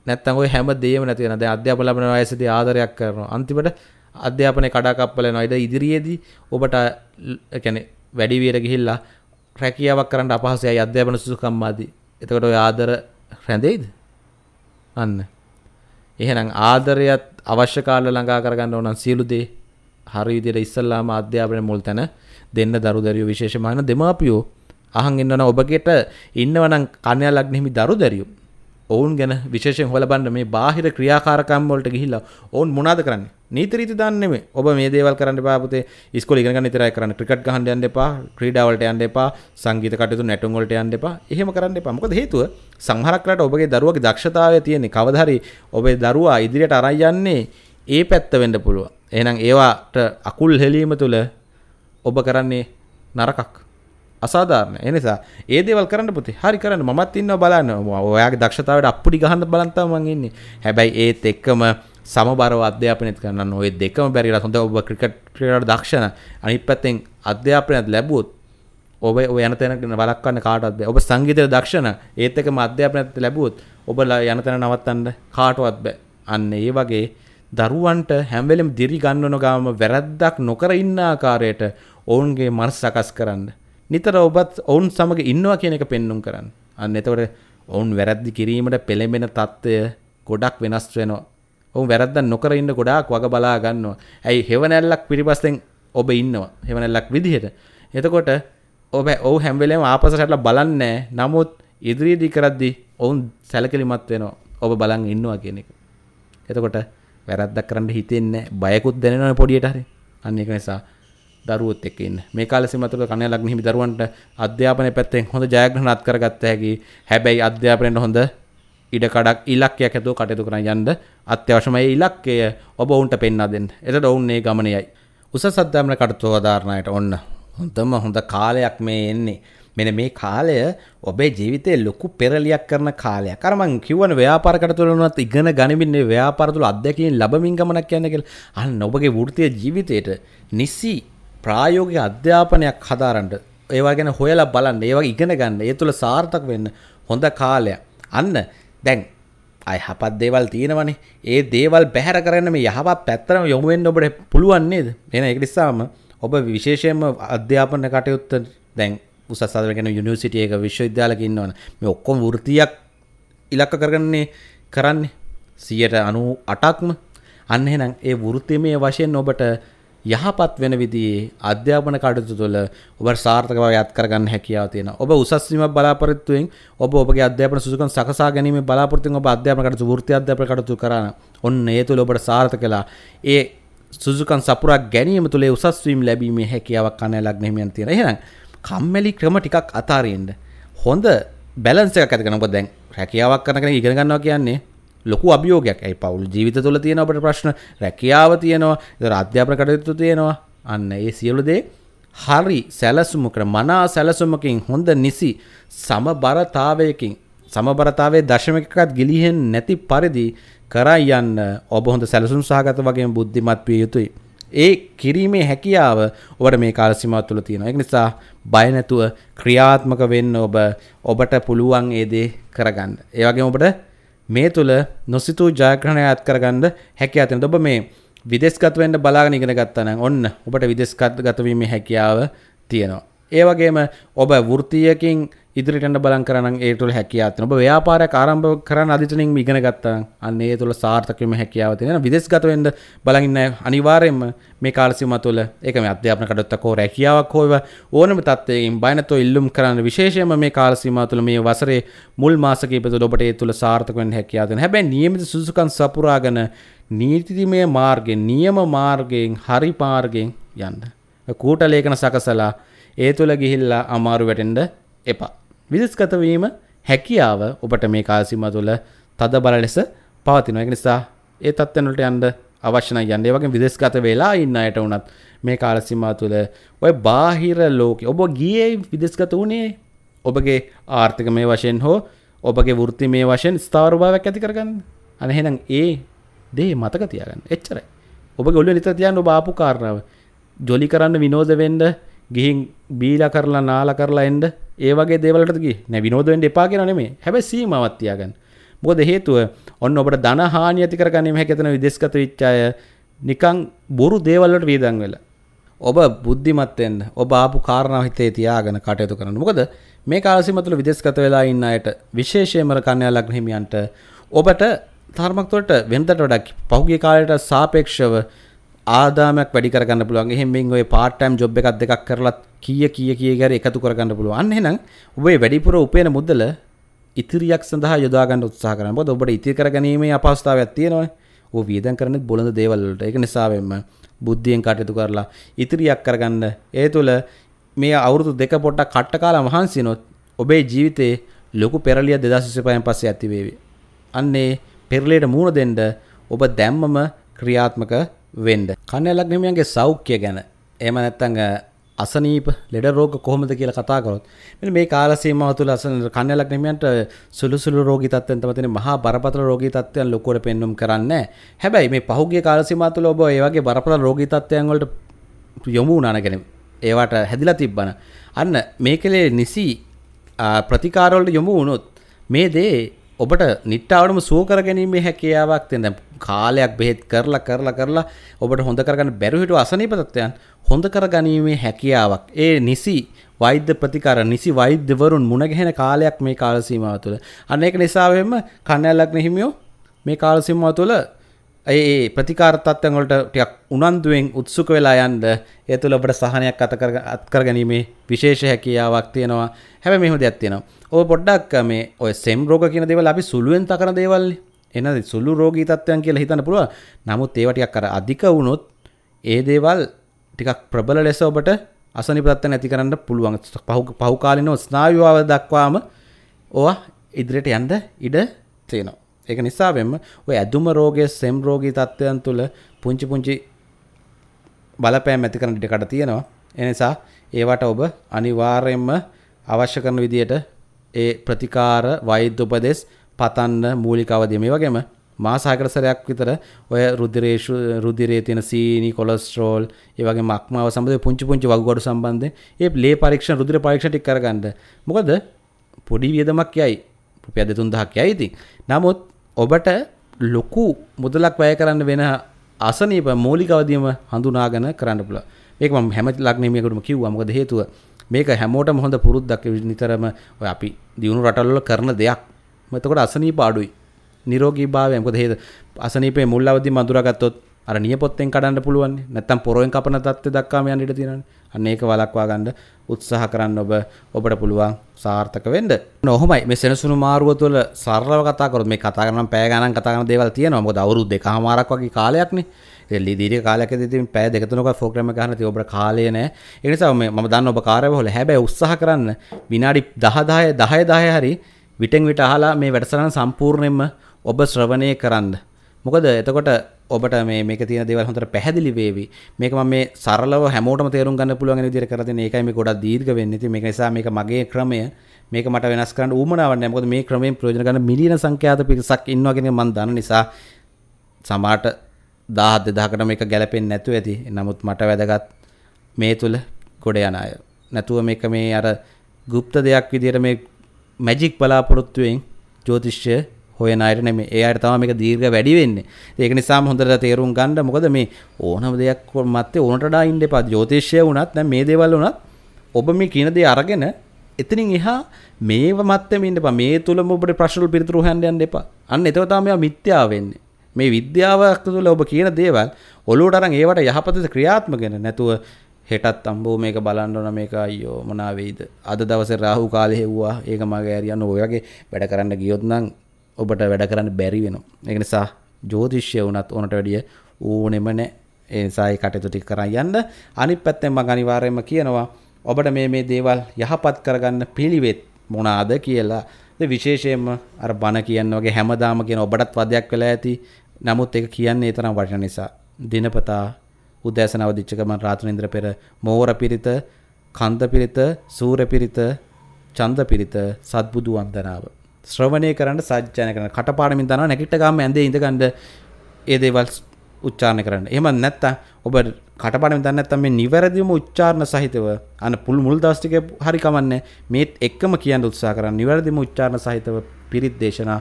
නැත්තම් ওই හැම දෙයක්ම නැති වෙනවා. දැන් අධ්‍යාපන ලබන වයසේදී ආදරයක් කරනවා. අන්තිමට අධ්‍යාපනයේ කඩාකප්පල වෙනවා. ඊට ඉදිරියේදී ඔබට يعني වැඩි වියර ගිහිල්ලා රැකියාවක් කරන්න අපහසුයි අධ්‍යාපන සුසුකම් ආදී. එතකොට ওই ආදර රැඳෙයිද? අන්න. එහෙනම් ආදරයත් අවශ්‍ය කාලය ළඟා කරගන්න ඕන නම් සියලු දේ හරි විදියට ඉස්සල්ලාම අධ්‍යාපනය මුල් තැන දෙන්න දරු දැරියෝ විශේෂමාන දෙමාපියෝ අහන් ඉන්නවන ඔබගේට ඉන්නවනම් කණයාලක් නෙමි දරු දැරියෝ ඔවුන් ගැන විශේෂෙන් හොලබන්න මේ බාහිර ක්‍රියාකාරකම් වලට ගිහිල්ලා ඔවුන් මොනවද කරන්නේ නීති රීති දන්නේ නෙමෙයි ඔබ මේ දේවල් කරන්න එපා පුතේ ඉස්කෝලේ ඉගෙන ගන්න විතරයි කරන්න ක්‍රිකට් ගහන්න යන්න එපා ක්‍රීඩා වලට යන්න එපා සංගීත කටයුතු නැටුම් වලට යන්න එපා එහෙම කරන්න එපා මොකද හේතුව සමහරක් වෙලාවට ඔබගේ දරුවගේ දක්ෂතාවය තියෙන්නේ කවදා හරි ඔබේ දරුවා ඉදිරියට අරන් යන්නේ ඒ පැත්ත වෙන්න පුළුවන් එහෙනම් ඒවාට අකුල් හෙලීම තුළ ඔබ කරන්නේ නරකක් අසාධාරණ එනිසා ඒ දේවල් කරන්න පුතේ හරි කරන්න මමත් ඉන්නවා බලන්න ඔයාගේ දක්ෂතාවයට අප්පුඩි ගහන්න බලන් තමයි මං ඉන්නේ හැබැයි ඒත් එක්කම සමබරව අධ්‍යාපනයත් කරන්න ඔය දෙකම බැරිලා හොඳ ඔබ ක්‍රිකට් ක්‍රීඩාවට දක්ෂ අනිත් පැත්තෙන් අධ්‍යාපනයත් ලැබුවොත් ඔබ ඔය යන තැන වළක්වන්න කාටවත් බෑ ඔබ සංගීතයේ දක්ෂණ ඒත් එක්කම අධ්‍යාපනයත් ලැබුවොත් ඔබ යන තැන නවත්තන්න කාටවත් බෑ අන්න ඒ වගේ දරුවන්ට හැම්වෙලෙම දිරි ගන්නවන ගාම වැරැද්දක් නොකර ඉන්න ආකාරයට ඔවුන්ගේ මනස් සකස් කරන්න. නිතර ඔබත් ඔවුන් සමඟ ඉන්නවා කියන එක පෙන්නුම් කරන්න. අන්න එතවට ඔවුන් වැරැද්දි කිරීමට පෙළඹෙන තත්ත්වය ගොඩක් වෙනස් වෙනවා. ඔවුන් වැරද්ද නොකර ඉන්න ගොඩාක් වග බලා ගන්නවා. ඇයි හෙවනැල්ලක් පිරිපස්සෙන් ඔබ ඉන්නවා. හෙවනැල්ලක් විදිහට. එතකොට ඔබ ඔහු හැම්වෙලෙම ආපසටල බලන්නෑ නමුත් ඉදිරියේදී කරද්දි ඔවුන් සැලකිලිමත් වෙනවා ඔබ බලන් ඉන්නවා කියන එක. එතකොට වැරද්දක් කරන්න හිතෙන්නේ බයකුත් දැනෙනවා පොඩියට හරි අන්න ඒක නිසා දරුවොත් එක්ක ඉන්න මේ කාලේ සීමතුල කණයලක් නිහිමි දරුවන්ට අධ්‍යාපනයේ පැත්තෙන් හොඳ ජයග්‍රහණත් කරගත්ත හැකි හැබැයි අධ්‍යාපනයේ හොඳ ඉඩ කඩක් ඉලක්කයක් ඇතුව කටයුතු කරන යන්න අත්‍යවශ්‍යමයි ඉලක්කය ඔබ ඔවුන්ට පෙන්වා දෙන්න. එතකොට ඔවුන් මේ ගමනයයි. උසස් අධ්‍යාපන කටයුතු අවධාරණයට ඔන්න. හොඳම හොඳ කාලයක් මේ එන්නේ. මෙන මේ කාලය ඔබේ ජීවිතය ලොකු පෙරලියක් කරන කාලය කරමං කිවන ව්‍යාපරකට තුළනත් ඉගෙන ගනිමින්නේ ව්‍යාපරතුළ අධ්‍යකින් ලබමින් ගමනක් කියන්නකෙල් අන්න ඔබගේ වෘතිය ජීවිතයට නිසි ප්‍රායෝගික අධ්‍යාපනයක් හදාරන්ට ඒවා ගැන හොයලා බලන්න ඒවා ඉගෙන ගන්න ඒ තුළ සාර්ථක වෙන්න හොඳ කාලයක් අන්න දැන් අයහපත් දේවල් තියෙනවනේ ඒ දේවල් බැහැර කරන්න මේ යහපත් පැත්තරම යොමුුවෙන් ඔබට පුළුවන්නේද එන එක නිසාම ඔබ විශේෂයෙන්ම අධ්‍යාපන කටයුත්ත දැන් උසස්සාදරගෙන යුනිවර්සිටිය එක විශ්වවිද්‍යාලක ඉන්නවන මේ ඔක්කොම වෘතියක් ඉලක්ක කරගන්නේ කරන්නේ සියට අනු අටක්ම අන්න එහෙනම් ඒ වෘත්තිමය වශයෙන් ඔබට යහපත් වෙන විදිහේ අධ්‍යාපන කටයුතු තුළ ඔබ සාර්ථකව යත් කරගන්න හැකියාව තියෙනවා. ඔබ උසස් වීමක් බලාපොරොත්තුෙන් ඔබ ඔබගේ අධ්‍යාපන සුසුකම් සකසා ගැනීම බලාපොරොත්තුෙන් ඔබ අධ්‍යාපන කටයුතු වෘත්ති අධ්‍යාපන කටයුතු කරන. ඔන්න ඒ තුළ ඔබට සාර්ථකලා ඒ සුසුකම් සපුරා ගැනීම තුළ උසස් වීම ලැබීමේ හැකියාවක් කණයලක් නෙමෙයින් තියෙනවා. එහෙනම් කම්මැලි ක්‍රම ටිකක් අතාරයෙන්ට හොඳ බැලන්ස එක ඇතිකනක දැන් රැකියාවක් කරන ඉගෙන ගන්නවා කියන්නේ ලොකු අභියෝගයක් ඇයි පවුල් ජීවිත තුළ තියෙන ඔබට ප්‍රශ්න රැකියාව තියෙනවා අධ්‍යාපන කටයුතු තියෙනවා අන්න ඒ සියලු දේ හරි සැලසුමකට මනා සැලසුමකින් හොඳ නිසි සමබරතාවයකින් සමබරතාවේ දශමකත් ගිලිහෙන් නැති පරිදි කරයි යන්න ඔබ හොඳ සැලසුම් සහගත වගේ බුද්ධිමත් විය යුතුයි. ඒ කිරීමේ හැකියාව ඔබට මේ කාල සීමාව තුළ තියෙනවා. ඒ නිසා බය නැතුව ක්‍රියාත්මක වෙන්න ඔබ ඔබට පුළුවන් ඒ දේ කරගන්න. ඒ වගේම ඔබට මේ තුල නොසිතූ ජයග්‍රහණය අත් කරගන්න හැකියාව තියෙනවා. ඔබ මේ විදේශගත වෙන්න බලාගෙන ඉගෙන ගත්තා නම් ඔන්න ඔබට විදේශගත වීමේ හැකියාව තියෙනවා. ඒ වගේම ඔබ වෘතියකින් ඉදිරිට බලන් කරන ඒතුළ හැකියාත්න ඔබ ව්‍යාපාරය ආරම්භ කරන අධිතනින් ඉගෙන ගත්තා අන්න ඒ තුළ සාර්ථකම හැකියාව තියෙන විදෙස්ගතවෙන්ද බලන්න අනිවාර්යෙන්ම මේ කාලසිම තුළ ඒකම අධ්‍යාපන කඩත්තකෝ රැකියාවක් හෝව ඕනම තත්වයෙන් බයනතෝ ඉල්ලුම් කරන්න විශේෂයම මේ කාලසිම තුළ මේ වසරේ මුල් මාසකීප තුළ ඔබට ඒ තුළ සාර්ථකවෙන් හැකියාවන හැබැයි නියමිත සුසුකන් සපුරාගෙන නීතිතිමය මාර්ගෙන් නියම මාර්ගයෙන් හරි පාර්ගෙන් යන්න. කූට ලේඛන සකසලා ඒ තුළ ගිහිල්ලා අමාරු වැටෙන්ඩ එපා. විදස්කතවීම හැකියාව ඔබට මේ කාසිම තුළ තද බල ලෙස පවතින එක නිසා ඒ තත්වනට යන්ඩ අවශ්‍යන යන්නේ වගේ විදෙස්ගත වෙලා ඉන්න අයට වනත් මේ කාලසිමා තුළ ඔය බාහිර ලෝක ඔබ ගියේ විදෙස්ගත වනේ ඔබගේ ආර්ථික මේ වශයෙන් හෝ ඔබගේ වෘත්ති මේ වශයෙන් ස්ථාරභාවයක් ඇති කරගන්න අනහෙනම් ඒ දේ මතක තියගන්න එච්චරයි ඔබ ගොල්ල නිත තියන්න ඔබ ආපු කාරණාව ජොලි කරන්න විනෝද වෙන්ඩ ගිහින් බීල කරලා නාල කරලා එන්ඩ ඒවගේ දෙවලටගේ නැ විනෝදුවෙන්ට එපා කියෙන නෙමේ හැබැ සීමවත්තියාගන්න බොද හේතුව ඔන්න ඔබට දන හානි ඇති කරගනීම හැකතන විදෙස්කත විච්චාය නිකං බොරු දේවල්ලට වීදන් වෙල ඔබ බුද්ධිමත්තෙන් ඔබ ආපු කාරණාව හිතේ තියාගෙන කටයුතු කරන්න මොකද මේ කාලසිමතුළ විදෙස්ගත වෙලා ඉන්න අයට විශේෂයමර කන්‍යා ලග්න හිමියන්ට ඔබට තර්මක්තුවට වෙනදට වඩක් පහුගිය කාලයට සාපේක්ෂව ආදාමයක් වැඩි කරගන්න පුළුවන් එහෙම මෙන් ඔය part time job එකක් දෙකක් කරලත් කීය කීය කීය ගැර එකතු කරගන්න පුළුවන් අන්න එහෙනම් ඔබේ වැඩිපුර උපයන මුදල ඉතිරියක් සඳහා යොදා ගන්න උත්සාහ කරන්න මොකද ඔබට ඉතිරි කරගැනීමේ අපහසුතාවයක් තියෙනවනේ ඔය වියදම් කරන්නේ බොළඳ දේවල් වලට ඒක නිසාවෙන්ම බුද්ධියෙන් කටයුතු කරලා ඉතිරියක් කරගන්න ඒ තුළ මේ අවුරුදු දෙක පොට්ටක් කට්ට කාලා මහන්සිනොත් ඔබේ ජීවිතේ ලොකු පෙරලිය 2025න් පස්සේ ඇති වේවි. අන්නේ පෙරලියට මූණ දෙන්න ඔබ දැම්මම ක්‍රියාත්මක වෙන්ඩ කන්න ලක්නමියන්ගේ සෞඛ්‍ය ගැන එම නැත්තඟ අසනීප ලෙඩ රෝග කොහොමද කියලා කතා කරොත් මෙන්න මේ කාල සීමාව තුළ අසන කන්න ලක්නමියන්ට සුළු සුළු රෝගී තත්ත්වයන් තමයි තියෙන මහා බරපතල රෝගී තත්ත්වයන් ලොකුවට පෙන්눔 කරන්නේ හැබැයි මේ පහුගිය කාල සීමාව තුළ ඔබ ඒ වගේ බරපතල රෝගී තත්ත්වයන් වලට යොමු වුණා නැගෙන ඒවට හැදිලා තිබ්බන අන්න මේකලේ නිසි ප්‍රතිකාරවලට යොමු වුණොත් මේ දේ ඔබට නිට්ටාවටම සුව කරගැනීමේ හැකියාවක් තියෙන දැන් කාලයක් බෙහෙත් කරලා කරලා කරලා ඔබට හොඳ කරගන්න බැරි හිටු අසනීප තත්ත්වයන් හොඳ කරගැනීමේ හැකියාවක් ඒ නිසි වෛද්‍ය ප්‍රතිකාර නිසි වෛද්‍යවරුන් මුණගැහෙන කාලයක් මේ කාල සීමාව තුළ අන්න ඒක නිසා වෙම කණ්‍යාලග්න හිමියෝ මේ කාල සීමාව තුළ ඒ ප්‍රතිකාරතත්වවලට ටිකක් උනන්දුවෙන් උත්සුක වෙලා යන්න ඒ තුළ ඔබට සහනයක් අතකර අත්කර ගැනීමේ විශේෂ හැකියාවක් තියෙනවා හැබැයි මෙහෙම දෙයක් තියෙනවා ඔය පොඩ්ඩක් මේ ඔය සෙම් රෝග කියන දේවල් අපි සුළුෙන් තකන දේවල්නේ එහෙනම් සුළු රෝගී තත්ත්වයන් කියලා හිතන්න පුළුවන් නමුත් ඒවා ටිකක් අර අධික වුණොත් ඒ දේවල් ටිකක් ප්‍රබල ලෙස ඔබට අසනීප තත්ත්වයන් ඇති කරන්න පුළුවන් පහු පහු කාලිනෝ ස්නායු ආව දක්වාම ඕවා ඉදිරියට යන්න ඉඩ තියෙනවා ඒක නිසාවෙන්ම ඔය ඇදුම රෝගයේ සෙම් රෝගී තත්ත්වයන් තුළ පුංචි පුංචි බලපෑම් ඇති කරන ඉඩකඩ තියෙනවා. ඒ නිසා ඒවට ඔබ අනිවාර්යයෙන්ම අවශ්‍ය කරන විදියට ඒ ප්‍රතිකාර වෛද්‍ය උපදෙස් පතන්න මූලික අවධිය මේ වගේම මාස 6කට සැරයක් විතර ඔය රුධිරේෂු රුධිරයේ තියෙන සීනි කොලෙස්ටරෝල් ඒ වගේම අක්මාව සම්බන්ධව පුංචි පුංචි වගුගඩු සම්බන්ධයෙන් ඒ ලේ පරීක්ෂණ රුධිර පරීක්ෂණ ටික කරගන්න. මොකද පොඩි වියදමක් යයි රුපියල් 2000ක් යයි ඉතින්. නමුත් ඔබට ලොකු මුදලක් වැය කරන්න වෙන අසනීප මූලිකවදීම හඳුනාගෙන කරන්න පුළුවන්. මේක මම හැම ලග්නෙමියකටම කිව්වා. මොකද හේතුව මේක හැමෝටම හොඳ පුරුද්දක් නිතරම ඔය අපි දිනු රටවල කරන දෙයක්. එතකොට අසනීප අඩුයි. නිරෝගී භාවය මොකද හේතුව අසනීපේ මුල් අවදි මඳුරාගත්තොත් අර නියපොත්තෙන් කඩන්න පුළුවන් නැත්තම් පොරෙන් කපන தත්ත්වය දක්වාම යන්න ඉඩ තියෙනවානේ අන්න ඒක වළක්වා ගන්න උත්සාහ කරන්න ඔබ ඔබට පුළුවන් සාර්ථක වෙන්න. ඔහොමයි මේ සෙනසුණු මාරුව තුළ සරලව කතා කරොත් මේ කතා කරනවා පැය ගණන් කතා කරන දේවල් තියෙනවා. මොකද අවුරුදු දෙකමාරක් වගේ කාලයක්නේ. ඒ දීර්ඝ කාලයකදී ඉතින් පැය දෙක තුනක ප්‍රෝග්‍රෑම් එක ගන්න තියෙ ඔබට කාලය නැහැ. ඒ නිසා මේ මම දන්න ඔබ කාර්යබහුල. හැබැයි උත්සාහ කරන්න විනාඩි 10 10 10 10 හරි විටෙන් විට අහලා මේ වැඩසටහන සම්පූර්ණයෙන්ම ඔබ ශ්‍රවණය කරන්න. මොකද එතකොට ඔබට මේ තින දෙවල් හොඳට පැහැදිලි වේවි මේක ම මේ සරලව හැමෝට තේරුම් ගන්න පුළුවන් විදිහට කරලා තියෙන එකයි මේ ගොඩක් දීර්ඝ වෙන්නේ. ඉතින් මේක නිසා මේක මගේ ක්‍රමය. මේක මට වෙනස් කරන්න ඌමනාවක් නැහැ. මොකද මේ ක්‍රමයෙන් ප්‍රයෝජන ගන්න මිලියන සංඛ්‍යාත පිරිසක් ඉන්නවා කියන එක මම දන්න නිසා සමහරට 1000 2000කට මේක ගැලපෙන්නේ නැතුව ඇති. නමුත් මට වැදගත් මේ තුල ගොඩ යන අය. නැතුව මේක මේ අර গুপ্ত දෙයක් විදිහට මේ මැජික් බලාපොරොත්තුවෙන් ජ්‍යොතිෂය හොයන අයට නෙමෙයි. ඒ අයට තමයි මේක දීර්ඝ වැඩි වෙන්නේ. ඒක නිසාම හොඳට තේරුම් ගන්න මොකද මේ ඕනම දෙයක් මැත්තේ ඕනට වඩා ඉන්න එපා. ජ්‍යොතිෂය වුණත් දැන් මේ දේවල් වුණත් ඔබ මේ කියන දේ අරගෙන එතනින් එහා මේව මැත්තේ ඉන්න එපා. මේ තුලම ඔබට ප්‍රශ්නවල පිළිතුරු හොයන්න යන්න එපා. අන්න ඒතව තමයි මිත්‍යා වෙන්නේ. මේ විද්‍යාවක් තුළ ඔබ කියන දේවල් ඔලුවට අරන් ඒවට යහපතට ක්‍රියාත්මක වෙන නැතුව හෙටත් අම්බෝ මේක බලන්න ඕන මේක අයියෝ මොනා වෙයිද අද දවසේ රාහු කාලේ හෙව්වා ඒක මගේ ඇරියන්න ඔය වගේ වැඩ කරන්න ගියොත් නම් ඔබට වැඩ කරන්න බැරි වෙනවා ඒක නිසා ජෝතිෂ්‍ය වුණත් ඕනට වැඩිය ඕනෙම නෑ ඒ නිසා ඒ කටයුතු ටික කරන් යන්න අනිත් පැත්තෙන් මම අනිවාර්යයෙන්ම කියනවා ඔබට මේ මේ දේවල් යහපත් කරගන්න පිළිවෙත් මොනවාද කියලා ඉතින් විශේෂයෙන්ම අර බණ කියන වගේ හැමදාම කියන ඔබටත් වදයක් වෙලා ඇති නමුත් ඒක කියන්නේ ඒ තරම් වටින නිසා දිනපතා උදෑසන අවදිච්ච ගමන් රාත්‍රී ඉන්ද්‍ර පෙර මෝර පිරිත කන්ද පිරිත සූර පිරිත චන්ද පිරිත සත්බුදු වන්දනාව ශ්‍රවණය කරන්න සජ්ජායන කරන්න කටපාඩමින් දනවා නැගිට ගාම ඇඳේ ඉඳගන්න ඒ දේවල් උච්චාරණය කරන්න. එහෙම නැත්නම් ඔබ කටපාඩම් දන්නේ නැත්නම් මේ නිවැරදිවම උච්චාරණ සහිතව අන්න පුල් මුල් දවස් ටිකේ හරි කමන්නේ මේත් එක්කම කියන්න උත්සාහ කරන්න. නිවැරදිවම උච්චාරණ සහිතව පිරිත් දේශනා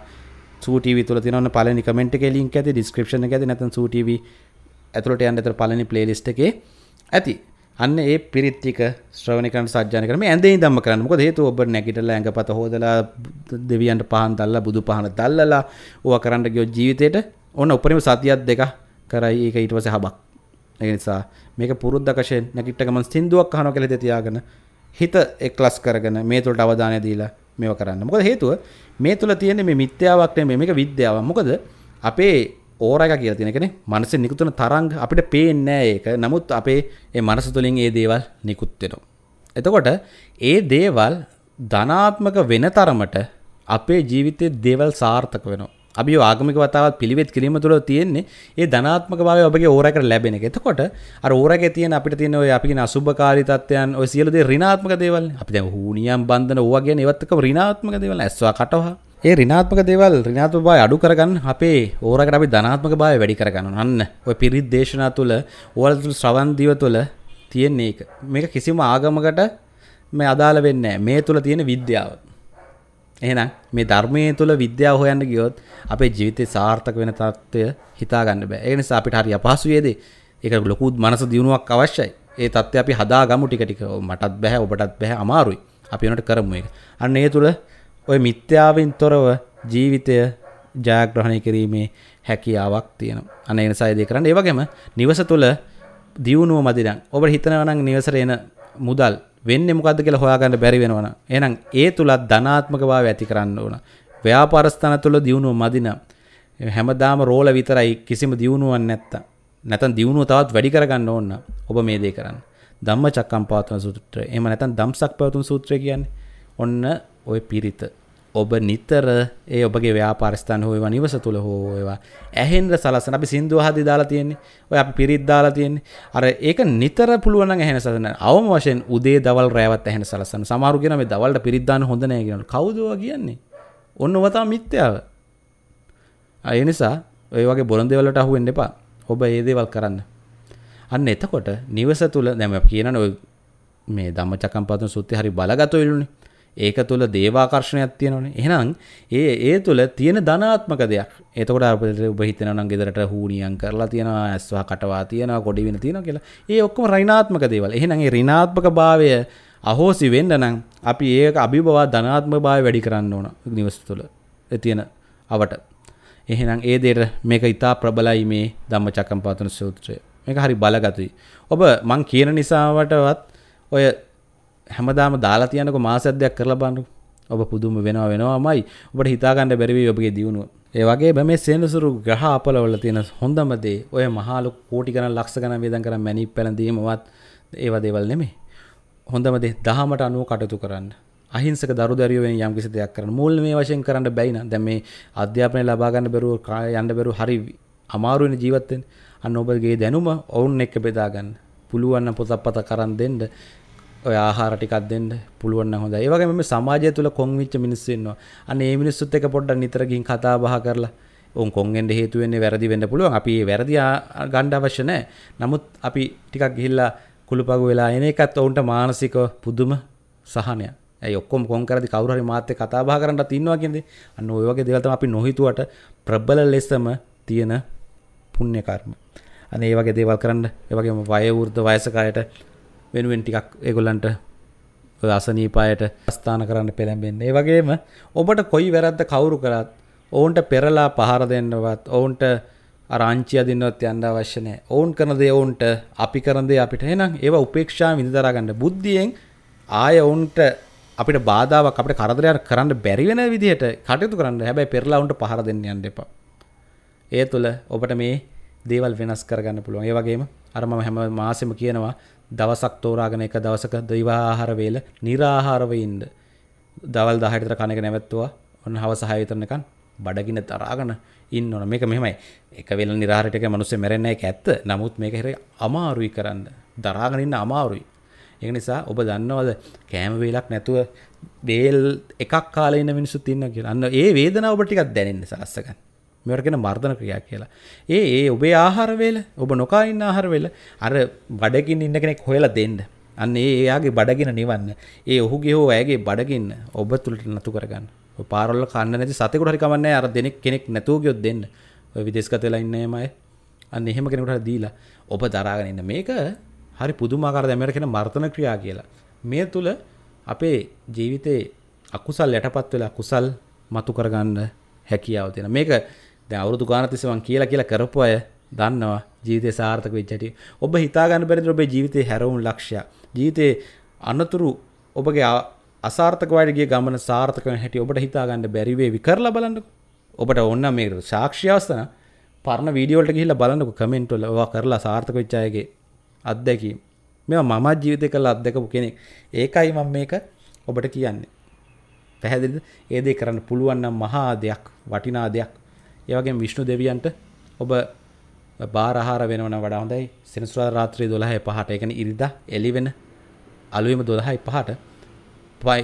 සූටීවී තුල තියෙනවනේ පළවෙනි කමෙන්ට් එකේ link ඇති description එකේ ඇති නැත්නම් සූටීවී ඇතුළට යන්න ඇතර පළවෙනි playlist එකේ ඇති. අන්න ඒ පිරිත්තික ශ්‍රවණිකන් සජ්ජාන කරන මේ ඇඳේ ඉඳන්ම කරන්න. මොකද හේතුව ඔබ නැගිටලා ඇඟපත හොදලා දෙවියන්ට පහන් දැල්ලා බුදු පහන දැල්ලලා ඕවා කරන්න ගියොත් ජීවිතේට ඕන උපරිම සතියක් දෙක කරයි. ඒක ඊට පස්සේ හබක්. ඒ නිසා මේක පුරුද්දකෂයෙන් නැගිට ගමන් සින්දුවක් අහනවා කියලා හිතේ තියාගෙන හිත එක්ලස් කරගෙන මේ තුළට අවධානය දීලා මේව කරන්න. මොකද හේතුව මේ තුළ තියෙන මේ මිත්‍යාවක් නෙමෙයි මේක විද්‍යාවක්. මොකද අපේ ඕරක කියල තිනෙන මනස නිකුතුන තරංග අපිට පේනෑ ඒක නමුත් අපේ ඒ මනස තුළින් ඒ දේවල් නිකුත්වෙනවා. එතකොට ඒ දේවල් ධනාත්මක වෙන තරමට අපේ ජීවිතය දේවල් සාර්ථක වෙන අපි ආගමික වතාවත් පිළිවෙත් කිරීම තුළ තියෙන්නේ ඒ ධනාත්මක භාවය ඔබගේ ඕරකට ලැබෙන එක. එතකොට අර ඕරක තියෙන අපිට තියෙන ඔය අපි කියන අසුභකාරී තත්ත්වයන් ඔය සියලු දේ ඍණාත්මක දේවල්. අපි දැන් හූනියම් බන්ධන ඕවා කියන ඒවත් එක්ක ඍණාත්මක දේවල් ඇස්වා කටවහා ඒ රිනාත්මක දේවල් රිනාත්ම බාය අඩු කරගන්න අපේ ඕරකට අපි ධනාත්මක බාය වැඩි කරගන්න අන්න ඔය පිරිත් දේශනා තුළ ඕවල් ශ්‍රවන්දිව තුළ තියෙන්නේ එක මේක කිසිම ආගමකට මේ අදාළ වෙන්න මේ තුළ තියෙන විද්‍යාව එහෙනම් මේ ධර්මය තුළ විද්‍යාව හොයන්න ගියොත් අපේ ජීවිතය සාර්ථක වෙන තත්ත්වය හිතාගන්න බෑ ඒ නිසා අපිට හරි අපහසුයේදී ඒක ලොකුත් මනස දියුණුවක් අවශ්‍යයි ඒ තත්ත්වය අපි හදා ගමු ටික ටික මටත් බෑ ඔබටත් බෑ අමාරුයි අපි වෙනට කරමු ඒක අන්න ඒ තුළ ඔය මිත්‍යාවෙන් තොරව ජීවිතය ජයග්‍රහණය කිරීමේ හැකියාවක් තියෙනවා. අනේ නිසායි දේ කරන්න. ඒ වගේම නිවස තුල දියුණුව මදිනම් ඔබ හිතනවා නම් නිවසට එන මුදල් වෙන්නේ මොකද්ද කියලා හොයාගන්න බැරි වෙනවා නම් එහෙනම් ඒ තුලත් ධනාත්මක භාවය ඇති කරන්න ඕන. ව්‍යාපාර ස්ථාන තුල දියුණුව මදිනම් හැමදාම රෝල විතරයි කිසිම දියුණුවක් නැත්තම් නැතන් දියුණුව තවත් වැඩි කරගන්න ඕන ඔබ මේ දේ කරන්න. ධම්මචක්කම්පවත්තන සූත්‍රය. එහෙම නැත්නම් ධම්සක් පැවතුම් සූත්‍රය කියන්නේ ඔන්න ඔය පිරිත ඔබ නිතර ඒ ඔබගේ ව්‍යාපාරස්ථාන හෝ ඒවා නිවස තුළ හෝ ඒවා ඇහෙන්ද සලසන අපි සින්දුව හදි දාලා තියෙන්නේ ඔය අපි පිරිත් දාලා තියෙන්නේ අර ඒක නිතර පුළුවන් නම් ඇහෙන සලසන අවම වශයෙන් උදේ දවල් රැවත් ඇහෙන සලසන සමහරු කියන මේ දවල්ට පිරිත් දාන්න හොඳ නැහැ කියනවා කවුද ඔයා කියන්නේ ඔන්න ඔවා තමයි මිත්‍යාව ඒ නිසා ඔය වගේ බොරන් දේවල්වලට අහු වෙන්න එපා ඔබ ඒ දේවල් කරන්න අන්න එතකොට නිවස තුළ දැන් අපි කියනනේ ඔය මේ ධම්මචක්කම්පවත්තන සූත්‍රය හරි බලගත වෙලුනේ ඒක තුළ දේවාකර්ශණයක් තියෙනවනේ. එහෙනම් ඒ ඒ තුළ තියෙන ධනාත්මක දෙයක්. එතකොට අපිට ඔබ හිතනවා නම් ගෙදරට හූනියම් කරලා තියෙනවා, ඇස්වා කටවා තියෙනවා, කොඩි වෙන තියෙනවා කියලා. ඒ ඔක්කොම ඍණාත්මක දේවල්. එහෙනම් ඒ ඍණාත්මක භාවය අහෝසි වෙන්න නම් අපි ඒක අභිභවා ධනාත්මක භාවය වැඩි කරන්න ඕන නිවස තුළ. තියෙන අවට. එහෙනම් ඒ දෙයට මේක ඊටා ප්‍රබලයි මේ ධම්මචක්කම්පවත්තන සූත්‍රය. මේක හරි බලගතුයි. ඔබ මං කියන නිසාවටවත් ඔය හැමදාම දාලා තියනක මාසද්‍යයක් කරලා බන්නු ඔබ පුදුම වෙනවා වෙනවාමයි ඔබට හිතාගන්න බැරිවී ඔබගේ දියුණුව ඒ වගේ බැ මේ සේනසුරු ග්‍රහ අපලවල තියෙන හොඳමදේ ඔය මහලු කෝටි ගන ලක්ෂ ගන වේදන් කර මැනි පැළඳීමවත් ඒව දේවල් නෙමේ හොඳමදේ දහමට අනුව කටතු කරන්න අහිංසක දරු දරියුවෙන් යම් කිසි දෙයක් කරන මුල් මේ වශයෙන් කරන්න බැයින දැන් මේ අධ්‍යාපනය ලබා ගන්න බැරුව යන්න බැරුව හරි අමාරුවෙන ජීවත් වෙන්න අන්න ඔබගේ දැනුම ඔවුන් එක්ක බෙදා ගන්න පුළුවන් නම් පොතපත කරන් දෙන්න ඔය ආහාර ටිකක් දෙන්න පුළුවන් නම් හොඳයි. ඒ වගේම මේ සමාජය තුල කොන් වෙච්ච මිනිස්සු ඉන්නවා. අන්න ඒ මිනිස්සුත් එක්ක පොඩ්ඩක් නිතර ගින් කතා බහ කරලා උන් කොන් වෙන්න හේතු වෙන්නේ වැරදි වෙන්න පුළුවන්. අපි ඒ වැරදි ගන්න අවශ්‍ය නැහැ. නමුත් අපි ටිකක් ගිහිල්ලා කුළුපගු වෙලා එන එකත් උන්ට මානසික පුදුම සහනයක්. ඇයි ඔක්කොම කොන් කරදි කවුරු හරි මාත් එක්ක කතා බහ කරන්නත් ඉන්නවා කියන්නේ. අන්න ওই වගේ දේවල් තමයි අපි නොහිතුවට ප්‍රබල ලෙසම තියෙන පුණ්‍ය කර්ම. අන්න ඒ වගේ දේවල් කරන්න, ඒ වගේම වයෝවෘද්ධ වයසක අයට වෙනුවෙන් ටිකක් ඒගොල්ලන්ට අසනීපායට ස්ථාන කරන්න පෙළඹෙන් ඒ වගේම ඔබට කොයි වැරද්ද කවුරු කරත් ඔවුන්ට පෙරලා පහර දෙන්නවත් ඔවුන්ට රංචිය දින්නවත් යන්න අවශ්‍යනය ඔවුන් කරනදේ ඔවුන්ට අපි කරදේ අපිට එනම් ඒ උපේක්ෂා විඳදරගන්න බුද්ධියෙන් ආය ඔවුන්ට අපිට බාධාවක් අපට කරදරයක් කරන්න බැරිවෙන විදිහට කටයුතු කරන්න හැබැයි පෙරලාවුන්ට පහර දෙන්න යන්න එපා. ඒ තුළ ඔබට මේ දේවල් වෙනස් කරගන්න පුළුවන්. ඒ වගේම අර මම හැම මාසෙම කියනවා දවසක් තෝරාගෙන එක දවසක දෛවාහාර වේල නිරාහාරව ඉන්න. දවල් 10ට විතර කන එක නැවැත්තුවා. ඔන්න හවස 6 විතරනකන් බඩගින තරාගෙන ඉන්න ඕන. මේක මෙහෙමයි. එක වෙල නිරාහාරයට එක මිනිස්සු මැරෙන්නේ නැහැ ඒක ඇත්ත. නමුත් මේක හරි අමාරුයි කරන්න. දරාගෙන ඉන්න අමාරුයි. ඒක නිසා ඔබ දන්නවද කෑම වේලක් නැතුව වේල් එකක් කාලා ඉන්න මිනිස්සුත් ඉන්නවා කියලා. අන්න ඒ වේදනාව ඔබ ටිකක් දැනෙන්න සලස්ස ගන්න. මෙවරගෙන මර්ධන ක්‍රියා කියලා. ඒ ඒ ඔබේ ආහාරවේල ඔබ නොකා ඉන්න ආහාරවේල අර බඩගින් ඉන්න කෙනෙක් හොයලා දෙන්න. අන්න ඒ එයාගේ බඩගින නිවන්න. ඒ ඔහුගේ හෝ ඇයගේ බඩගින්න ඔබ තුලට නතු කරගන්න. ඔය පාරවල කන්න නැති සතෙකුට හරි කමන්නේ අර දෙනෙක් කෙනෙක් නැතුව ගියොත් දෙන්න. ඔය විදේශගත වෙලා ඉන්න එම අය. අන්න එහෙම කෙනෙකුට හරි දීලා ඔබ දරාගෙන ඉන්න. මේක හරි පුදුමාකාර දෙයක් කියන මර්ධන ක්‍රියා කියලා. මේ තුල අපේ ජීවිතේ අකුසල් යටපත් වෙලා කුසල් මතු කරගන්න හැකියාව තියෙන. මේක දැන් අවුරුදු ගානක් තිස්සේ මං කියලා කියලා කරපු අය දන්නවා ජීවිතේ සාර්ථක වෙච්ච හැටි. ඔබ හිතා ගන්න බැරිද ඔබේ ජීවිතේ හැරවුණු ලක්ෂ්‍ය. ජීවිතේ අනතුරු ඔබගේ අසාර්ථක වයට ගිය ගමන සාර්ථක වෙන හැටි ඔබට හිතා ගන්න බැරි වේ විකර්ලා බලන්නකෝ. ඔබට ඕන මේ සාක්ෂි අවස්ථන පරණ වීඩියෝ වලට ගිහිල්ලා බලන්නකෝ කමෙන්ට් වල ඔවා කරලා සාර්ථක වෙච්ච අයගේ අත්දැකීම්. මේවා මම ජීවිතේ කරලා අත්දකපු කෙනෙක්. ඒකයි මම මේක ඔබට කියන්නේ. පැහැදිලිද? ඒ දේ කරන්න පුළුවන් නම් මහා දෙයක්, වටිනා දෙයක්. ඒවගේ විශ්ණු දෙවියන්ට ඔබ බාරහාර වෙනවන වඩා හොඳයි සෙනසුරාදා රාත්‍රියේ 12 පහට ඒ කියන්නේ ඉරිදා එළි වෙන අලුයම 12 පහට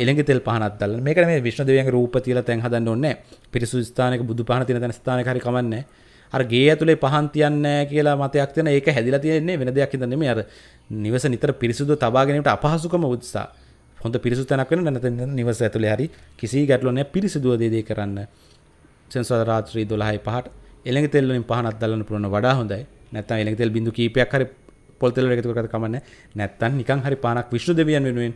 එළඟ තෙල් පහනත් දල්ලා මේකට මේ විශ්ණු දෙවියන්ගේ රූප තියලා තැන් හදන්න ඕනේ පිරිසුදු ස්ථානයක බුදු පහන තියෙන තැන ස්ථානයක හරි කමන්නේ අර ගේ ඇතුලේ පහන් තියන්නේ කියලා මතයක් තියෙන ඒක හැදිලා තියෙන්නේ වෙන දෙයක් හින්දා නෙමෙයි අර නිවස නිතර පිරිසුදු තබා ගැනීමට අපහසුකම උත්සාහ හොඳ පිරිසුදු තැනක් වෙන නැත්නම් නිවස ඇතුලේ හරි කිසි ගැටලුවක් නැහැ පිරිසුදුව දේ දේ කරන්න සෙන්සුවද රාත්‍රී 12:05ට එළඟ තෙල් වලින් පහනක් දැල්ලන්න පුළුවන් වඩා හොඳයි. නැත්නම් එළඟ තෙල් බිඳු කීපයක් හරි පොල් තෙල් වලට එකතු කරලා කමන්නේ. නැත්නම් නිකන් හරි පානක් විෂ්ණු දෙවියන් වෙනුවෙන්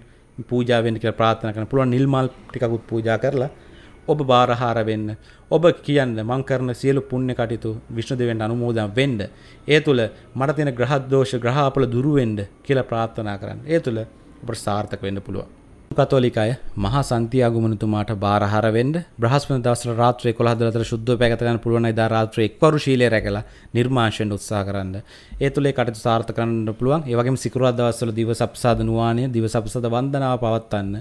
පූජා වෙන්න කියලා ප්‍රාර්ථනා කරන්න පුළුවන් නිල් මල් ටිකකුත් පූජා කරලා ඔබ බාරහාර වෙන්න ඔබ කියන්න මං කරන සියලු පුණ්‍ය කටයුතු විෂ්ණු දෙවියන්ට අනුමෝදන් වෙන්න ඒ තුල මට තියෙන ග්‍රහ දෝෂ ග්‍රහාපල දුරු වෙන්න කියලා ප්‍රාර්ථනා කරන්න ඒ තුල ඔබට සාර්ථක වෙන්න පුළුවන් කතෝලික අය මහා සන්තියාගෝ මුනිතුමාට බාරහාර වෙන්න බ්‍රහස්පති දවසට රාත්‍රියේ 11 දොළතර සුද්ධෝ පැකත ගන්න පුළුවන් අය දා රාත්‍රියේ එක්වරු ශීලයේ රැකලා නිර්මාංශයෙන් උත්සාහ කරන්න. ඒ තුල ඒ කටයුතු සාර්ථක කරන්න පුළුවන්. ඒ වගේම සිකුරාදා දවස්වල දිවසප්සාද නුවාණය දිවසප්සාද වන්දනාව පවත්වන්න.